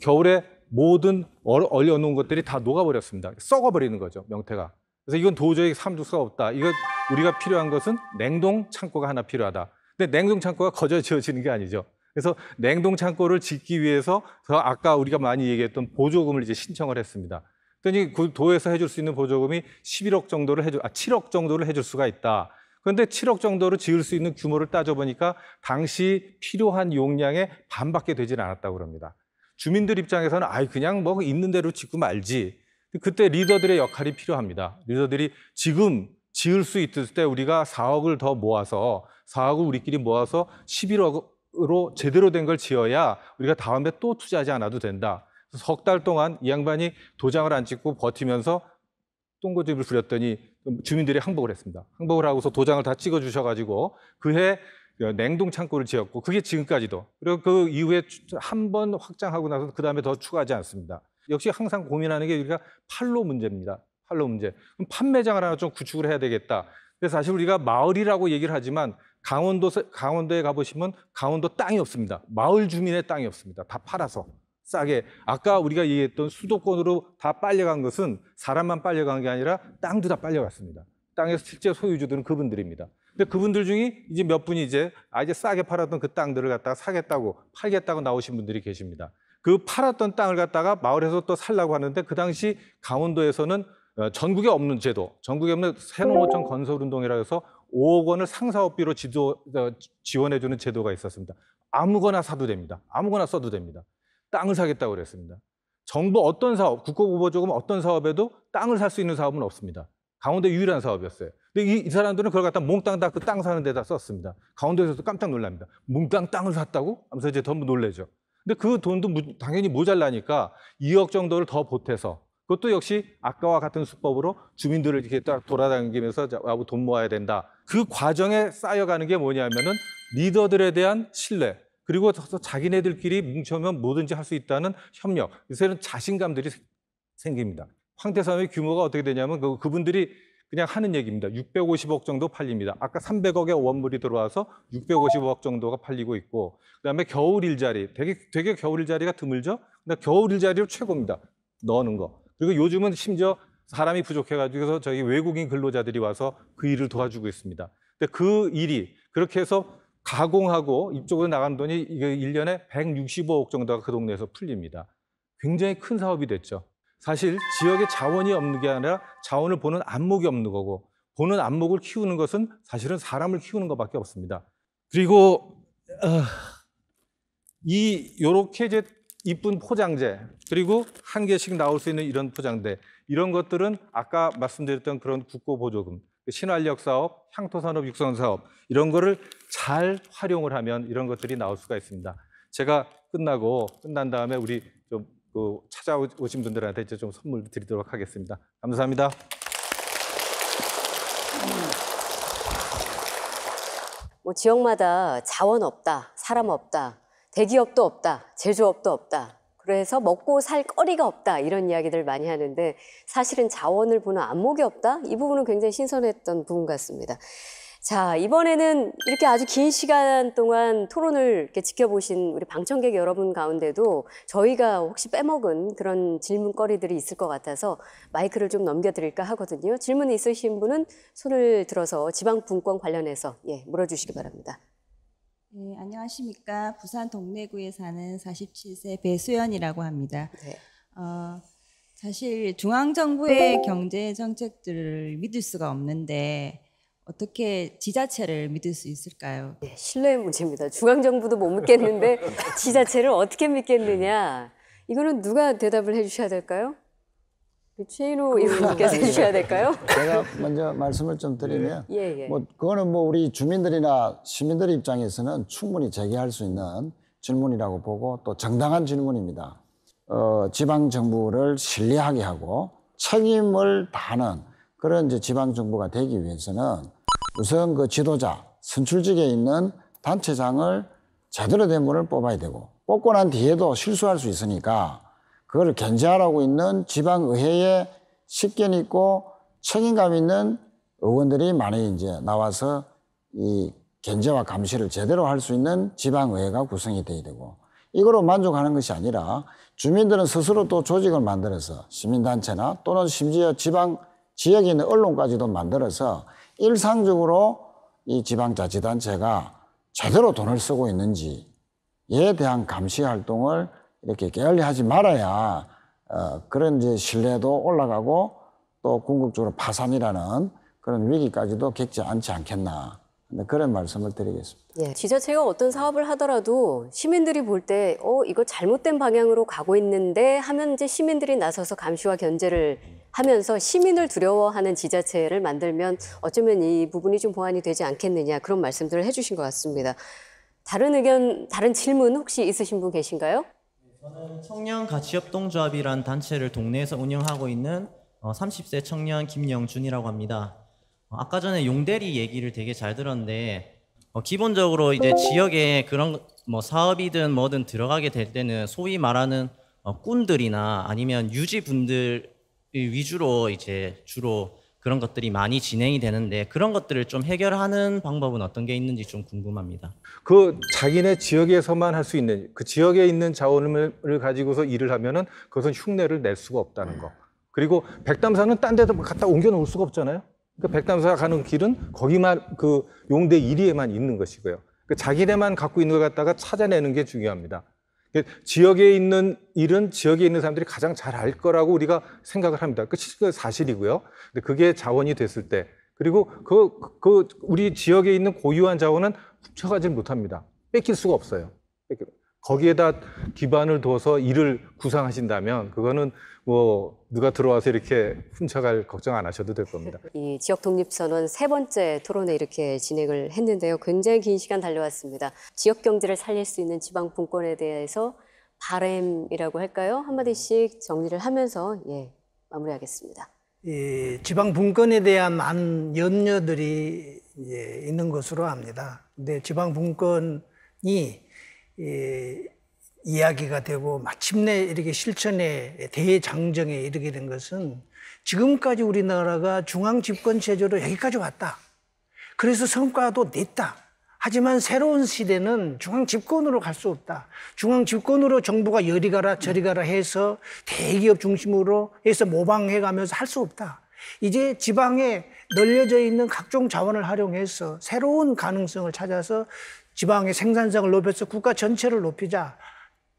겨울에 모든 얼려놓은 것들이 다 녹아버렸습니다. 썩어버리는 거죠, 명태가. 그래서 이건 도저히 삼줄 수가 없다. 이거 우리가 필요한 것은 냉동 창고가 하나 필요하다. 근데 냉동 창고가 거저 지어지는 게 아니죠. 그래서 냉동 창고를 짓기 위해서 아까 우리가 많이 얘기했던 보조금을 이제 신청을 했습니다. 그랬더니 그 도에서 해줄 수 있는 보조금이 11억 정도를 해줄, 아, 7억 정도를 해줄 수가 있다. 그런데 7억 정도를 지을 수 있는 규모를 따져보니까 당시 필요한 용량의 반밖에 되질 않았다고 그럽니다. 주민들 입장에서는 아이 그냥 뭐 있는 대로 짓고 말지. 그때 리더들의 역할이 필요합니다. 리더들이 지금 지을 수 있을 때 우리가 4억을 더 모아서 4억을 우리끼리 모아서 11억으로 제대로 된 걸 지어야 우리가 다음에 또 투자하지 않아도 된다. 석 달 동안 이 양반이 도장을 안 찍고 버티면서 똥고집을 부렸더니 주민들이 항복을 했습니다. 항복을 하고서 도장을 다 찍어 주셔가지고 그해 그 냉동 창고를 지었고 그게 지금까지도 그리고 그 이후에 한 번 확장하고 나서 그 다음에 더 추가하지 않습니다. 역시 항상 고민하는 게 우리가 팔로 문제입니다. 팔로 문제. 그럼 판매장을 하나 좀 구축을 해야 되겠다. 근데 사실 우리가 마을이라고 얘기를 하지만 강원도 강원도에 가보시면 강원도 땅이 없습니다. 마을 주민의 땅이 없습니다. 다 팔아서 싸게 아까 우리가 얘기했던 수도권으로 다 빨려간 것은 사람만 빨려간 게 아니라 땅도 다 빨려갔습니다. 땅에서 실제 소유주들은 그분들입니다. 근데 그분들 중에 이제 몇 분이 이제 아이 싸게 팔았던 그 땅들을 갖다가 사겠다고 팔겠다고 나오신 분들이 계십니다. 그 팔았던 땅을 갖다가 마을에서 또 살라고 하는데 그 당시 강원도에서는 어, 전국에 없는 제도, 전국에 없는 새농어촌 네. 건설운동이라 해서 5억 원을 상사업비로 지도, 어, 지원해주는 제도가 있었습니다. 아무거나 사도 됩니다. 아무거나 써도 됩니다. 땅을 사겠다고 그랬습니다. 정부 어떤 사업, 국고보조금 부 어떤 사업에도 땅을 살 수 있는 사업은 없습니다. 강원도 유일한 사업이었어요. 이, 이 사람들은 그걸 갖다 몽땅 다 그 땅 사는 데다 썼습니다. 가운데에서도 깜짝 놀랍니다. 몽땅 땅을 샀다고? 하면서 이제 더 놀래죠. 근데 그 돈도 무, 당연히 모자라니까 2억 정도를 더 보태서 그것도 역시 아까와 같은 수법으로 주민들을 이렇게 딱 돌아다니면서 아무 돈 모아야 된다. 그 과정에 쌓여가는 게 뭐냐면은 리더들에 대한 신뢰. 그리고 자기네들끼리 뭉쳐면 뭐든지 할 수 있다는 협력. 이새는 자신감들이 생깁니다. 황태산의 규모가 어떻게 되냐면 그, 그분들이 그냥 하는 얘기입니다. 650억 정도 팔립니다. 아까 300억의 원물이 들어와서 650억 정도가 팔리고 있고 그다음에 겨울 일자리 되게 되게 겨울 일자리가 드물죠. 근데 겨울 일자리로 최고입니다. 넣는 거. 그리고 요즘은 심지어 사람이 부족해가지고서 저희 외국인 근로자들이 와서 그 일을 도와주고 있습니다. 근데 그 일이 그렇게 해서 가공하고 이쪽으로 나간 돈이 이게 1년에 165억 정도가 그 동네에서 풀립니다. 굉장히 큰 사업이 됐죠. 사실 지역에 자원이 없는 게 아니라 자원을 보는 안목이 없는 거고 보는 안목을 키우는 것은 사실은 사람을 키우는 것밖에 없습니다. 그리고 어, 이 요렇게 이제 이쁜 포장재 그리고 한 개씩 나올 수 있는 이런 포장대 이런 것들은 아까 말씀드렸던 그런 국고 보조금 신활력 그 사업, 향토 산업 육성 사업 이런 거를 잘 활용을 하면 이런 것들이 나올 수가 있습니다. 제가 끝나고 끝난 다음에 우리 그 찾아오신 분들한테 좀 선물 드리도록 하겠습니다. 감사합니다. 뭐 지역마다 자원 없다, 사람 없다, 대기업도 없다, 제조업도 없다. 그래서 먹고 살 거리가 없다 이런 이야기들 많이 하는데 사실은 자원을 보는 안목이 없다 이 부분은 굉장히 신선했던 부분 같습니다. 자, 이번에는 이렇게 아주 긴 시간 동안 토론을 이렇게 지켜보신 우리 방청객 여러분 가운데도 저희가 혹시 빼먹은 그런 질문거리들이 있을 것 같아서 마이크를 좀 넘겨드릴까 하거든요. 질문 있으신 분은 손을 들어서 지방분권 관련해서 예, 물어주시기 바랍니다. 네, 안녕하십니까. 부산 동래구에 사는 47세 배수연이라고 합니다. 네. 어, 사실 중앙정부의 경제 정책들을 믿을 수가 없는데 어떻게 지자체를 믿을 수 있을까요? 네, 신뢰의 문제입니다. 중앙정부도 못 믿겠는데 지자체를 어떻게 믿겠느냐. 이거는 누가 대답을 해주셔야 될까요? 최인호 그 의원님께서 해주셔야 될까요? 제가 먼저 말씀을 좀 드리면 예, 예. 뭐 그거는 뭐 우리 주민들이나 시민들 입장에서는 충분히 제기할 수 있는 질문이라고 보고 또 정당한 질문입니다. 어, 지방 정부를 신뢰하게 하고 책임을 다하는 그런 이제 지방 정부가 되기 위해서는 우선 그 지도자 선출직에 있는 단체장을 제대로 된 분을 뽑아야 되고 뽑고 난 뒤에도 실수할 수 있으니까 그걸 견제하라고 있는 지방의회에 식견 있고 책임감 있는 의원들이 많이 이제 나와서 이 견제와 감시를 제대로 할 수 있는 지방의회가 구성이 돼야 되고 이거로 만족하는 것이 아니라 주민들은 스스로 또 조직을 만들어서 시민단체나 또는 심지어 지방 지역에 있는 언론까지도 만들어서 일상적으로 이 지방자치단체가 제대로 돈을 쓰고 있는지에 대한 감시 활동을 이렇게 게을리 하지 말아야 어, 그런 이제 신뢰도 올라가고 또 궁극적으로 파산이라는 그런 위기까지도 겪지 않지 않겠나 네, 그런 말씀을 드리겠습니다. 예, 지자체가 어떤 사업을 하더라도 시민들이 볼때 어, 이거 잘못된 방향으로 가고 있는데 하면 이제 시민들이 나서서 감시와 견제를 하면서 시민을 두려워하는 지자체를 만들면 어쩌면 이 부분이 좀 보완이 되지 않겠느냐 그런 말씀들을 해주신 것 같습니다. 다른 의견, 다른 질문 혹시 있으신 분 계신가요? 저는 청년 가치협동조합이란 단체를 동네에서 운영하고 있는 30세 어, 청년 김영준이라고 합니다. 어, 아까 전에 용대리 얘기를 되게 잘 들었는데 어, 기본적으로 이제 지역에 그런 뭐 사업이든 뭐든 들어가게 될 때는 소위 말하는 꾼들이나 아니면 유지분들 그 위주로 이제 주로 그런 것들이 많이 진행이 되는데 그런 것들을 좀 해결하는 방법은 어떤 게 있는지 좀 궁금합니다. 그 자기네 지역에서만 할 수 있는 그 지역에 있는 자원을 가지고서 일을 하면은 그것은 흉내를 낼 수가 없다는 거. 그리고 백담사는 딴 데도 갖다 옮겨 놓을 수가 없잖아요. 그러니까 백담사가 가는 길은 거기만 그 용대 1위에만 있는 것이고요. 그 자기네만 갖고 있는 걸 갖다가 찾아내는 게 중요합니다. 그 지역에 있는 일은 지역에 있는 사람들이 가장 잘 알 거라고 우리가 생각을 합니다. 그, 그 사실이고요. 근데 그게 자원이 됐을 때 그리고 그, 그 우리 지역에 있는 고유한 자원은 훔쳐가지 못합니다. 뺏길 수가 없어요. 거기에다 기반을 둬서 일을 구상하신다면 그거는 뭐 누가 들어와서 이렇게 훔쳐갈 걱정 안 하셔도 될 겁니다. 이 지역 독립 선언 세 번째 토론회 이렇게 진행을 했는데요. 굉장히 긴 시간 달려왔습니다. 지역 경제를 살릴 수 있는 지방 분권에 대해서 바램이라고 할까요? 한마디씩 정리를 하면서 예, 마무리하겠습니다. 이 지방 분권에 대한 많은 염려들이 있는 것으로 압니다. 근데 지방 분권이 이 이야기가 되고 마침내 이렇게 실천에 대장정에 이르게 된 것은 지금까지 우리나라가 중앙 집권 체제로 여기까지 왔다. 그래서 성과도 냈다. 하지만 새로운 시대는 중앙 집권으로 갈 수 없다. 중앙 집권으로 정부가 여리 가라 저리 가라 해서 대기업 중심으로 해서 모방해 가면서 할 수 없다. 이제 지방에 널려져 있는 각종 자원을 활용해서 새로운 가능성을 찾아서 지방의 생산성을 높여서 국가 전체를 높이자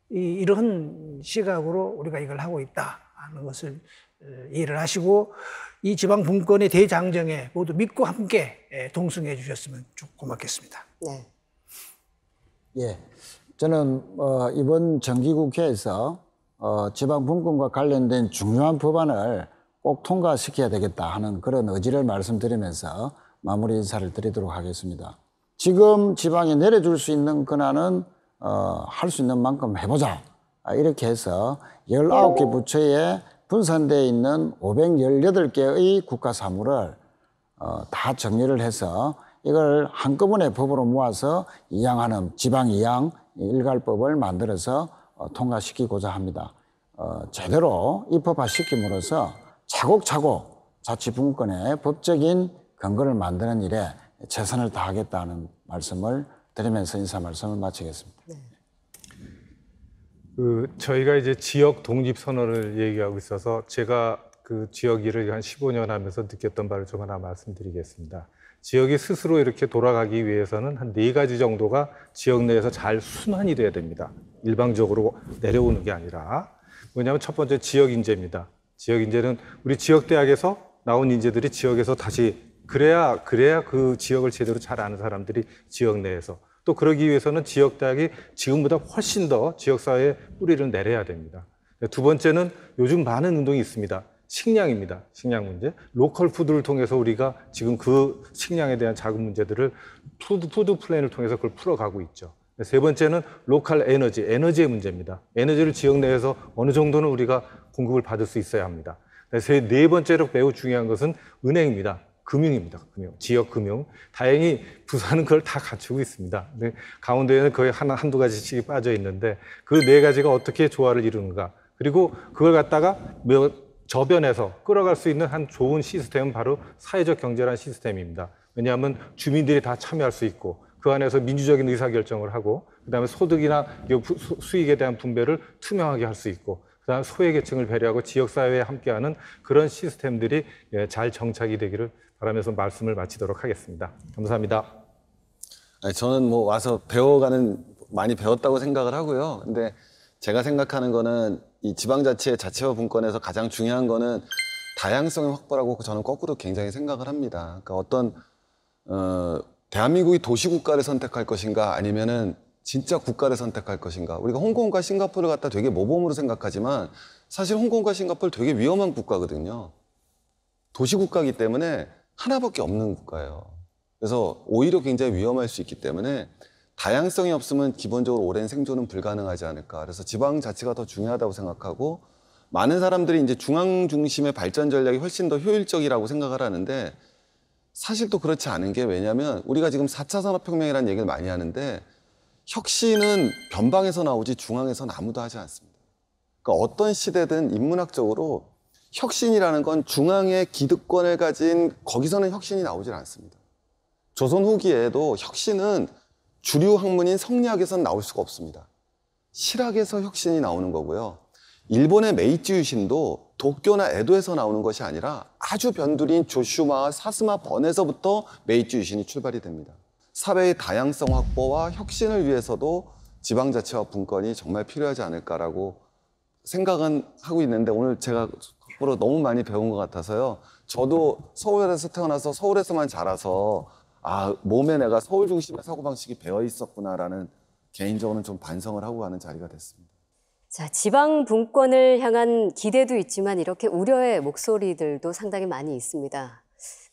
이, 런 시각으로 우리가 이걸 하고 있다 하는 것을 어, 이해를 하시고 이 지방 분권의 대장정에 모두 믿고 함께 예, 동승해 주셨으면 고맙겠습니다. 네. 예. 저는 어, 이번 정기국회에서 어, 지방 분권과 관련된 중요한 법안을 꼭 통과시켜야 되겠다 하는 그런 의지를 말씀드리면서 마무리 인사를 드리도록 하겠습니다. 지금 지방에 내려줄 수 있는 권한은 어, 할 수 있는 만큼 해보자. 아, 이렇게 해서 19개 부처에 분산되어 있는 518개의 국가 사무를 어, 다 정리를 해서 이걸 한꺼번에 법으로 모아서 이양하는 지방 이양 일괄법을 만들어서 어, 통과시키고자 합니다. 어, 제대로 입법화 시킴으로써 차곡차곡 자치분권의 법적인 근거를 만드는 일에 최선을 다하겠다는 말씀을 드리면서 인사 말씀을 마치겠습니다. 네. 그 저희가 이제 지역 독립 선언을 얘기하고 있어서 제가 그 지역 일을 한 15년 하면서 느꼈던 바를 좀 하나 말씀드리겠습니다. 지역이 스스로 이렇게 돌아가기 위해서는 한 네 가지 정도가 지역 내에서 잘 순환이 돼야 됩니다. 일방적으로 내려오는 게 아니라 뭐냐면 첫 번째 지역 인재입니다. 지역 인재는 우리 지역 대학에서 나온 인재들이 지역에서 다시 그래야 그래야 그 지역을 제대로 잘 아는 사람들이 지역 내에서 또 그러기 위해서는 지역 대학이 지금보다 훨씬 더 지역 사회에 뿌리를 내려야 됩니다. 두 번째는 요즘 많은 운동이 있습니다. 식량입니다. 식량 문제. 로컬 푸드를 통해서 우리가 지금 그 식량에 대한 작은 문제들을 푸드, 푸드 플랜을 통해서 그걸 풀어가고 있죠. 세 번째는 로컬 에너지, 에너지의 문제입니다. 에너지를 지역 내에서 어느 정도는 우리가 공급을 받을 수 있어야 합니다. 세, 네 번째로 매우 중요한 것은 은행입니다. 금융입니다. 금융, 지역 금융. 다행히 부산은 그걸 다 갖추고 있습니다. 근데 네, 강원도에는 거의 하나 한두 가지씩 빠져 있는데 그 네 가지가 어떻게 조화를 이루는가. 그리고 그걸 갖다가 저변에서 끌어갈 수 있는 한 좋은 시스템은 바로 사회적 경제란 시스템입니다. 왜냐하면 주민들이 다 참여할 수 있고 그 안에서 민주적인 의사결정을 하고 그다음에 소득이나 수익에 대한 분배를 투명하게 할 수 있고 그다음 소외계층을 배려하고 지역사회에 함께하는 그런 시스템들이 예, 잘 정착이 되기를 바라면서 말씀을 마치도록 하겠습니다. 감사합니다. 저는 뭐 와서 배워가는 많이 배웠다고 생각을 하고요. 근데 제가 생각하는 거는 이 지방자치의 자치와 분권에서 가장 중요한 거는 다양성의 확보라고 저는 거꾸로 굉장히 생각을 합니다. 그러니까 어떤 어, 대한민국이 도시국가를 선택할 것인가 아니면은 진짜 국가를 선택할 것인가. 우리가 홍콩과 싱가포르 갖다 되게 모범으로 생각하지만 사실 홍콩과 싱가포르 되게 위험한 국가거든요. 도시국가이기 때문에 하나밖에 없는 국가예요. 그래서 오히려 굉장히 위험할 수 있기 때문에 다양성이 없으면 기본적으로 오랜 생존은 불가능하지 않을까. 그래서 지방 자치가 더 중요하다고 생각하고 많은 사람들이 이제 중앙 중심의 발전 전략이 훨씬 더 효율적이라고 생각을 하는데 사실 또 그렇지 않은 게 왜냐하면 우리가 지금 4차 산업혁명이라는 얘기를 많이 하는데 혁신은 변방에서 나오지 중앙에서는 아무도 하지 않습니다. 그러니까 어떤 시대든 인문학적으로 혁신이라는 건 중앙의 기득권을 가진 거기서는 혁신이 나오질 않습니다. 조선 후기에도 혁신은 주류 학문인 성리학에선 나올 수가 없습니다. 실학에서 혁신이 나오는 거고요. 일본의 메이지 유신도 도쿄나 에도에서 나오는 것이 아니라 아주 변두린 조슈마와 사스마 번에서부터 메이지 유신이 출발이 됩니다. 사회의 다양성 확보와 혁신을 위해서도 지방자치와 분권이 정말 필요하지 않을까라고 생각은 하고 있는데 오늘 제가 앞으로 너무 많이 배운 것 같아서요. 저도 서울에서 태어나서 서울에서만 자라서 아 몸에 내가 서울 중심의 사고방식이 배어 있었구나라는 개인적으로는 좀 반성을 하고 가는 자리가 됐습니다. 자, 지방 분권을 향한 기대도 있지만 이렇게 우려의 목소리들도 상당히 많이 있습니다.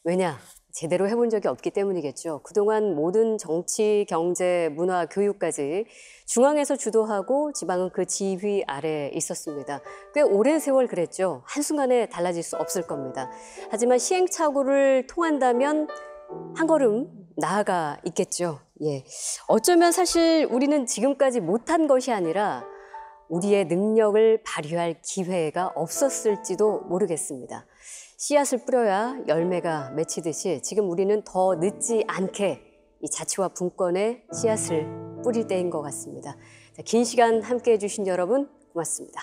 왜냐? 제대로 해본 적이 없기 때문이겠죠. 그동안 모든 정치, 경제, 문화, 교육까지 중앙에서 주도하고 지방은 그 지휘 아래 에 있었습니다. 꽤 오랜 세월 그랬죠. 한순간에 달라질 수 없을 겁니다. 하지만 시행착오를 통한다면 한 걸음 나아가 있겠죠. 예. 어쩌면 사실 우리는 지금까지 못한 것이 아니라 우리의 능력을 발휘할 기회가 없었을지도 모르겠습니다. 씨앗을 뿌려야 열매가 맺히듯이 지금 우리는 더 늦지 않게 이 자치와 분권의 씨앗을 뿌릴 때인 것 같습니다. 자, 긴 시간 함께 해주신 여러분 고맙습니다.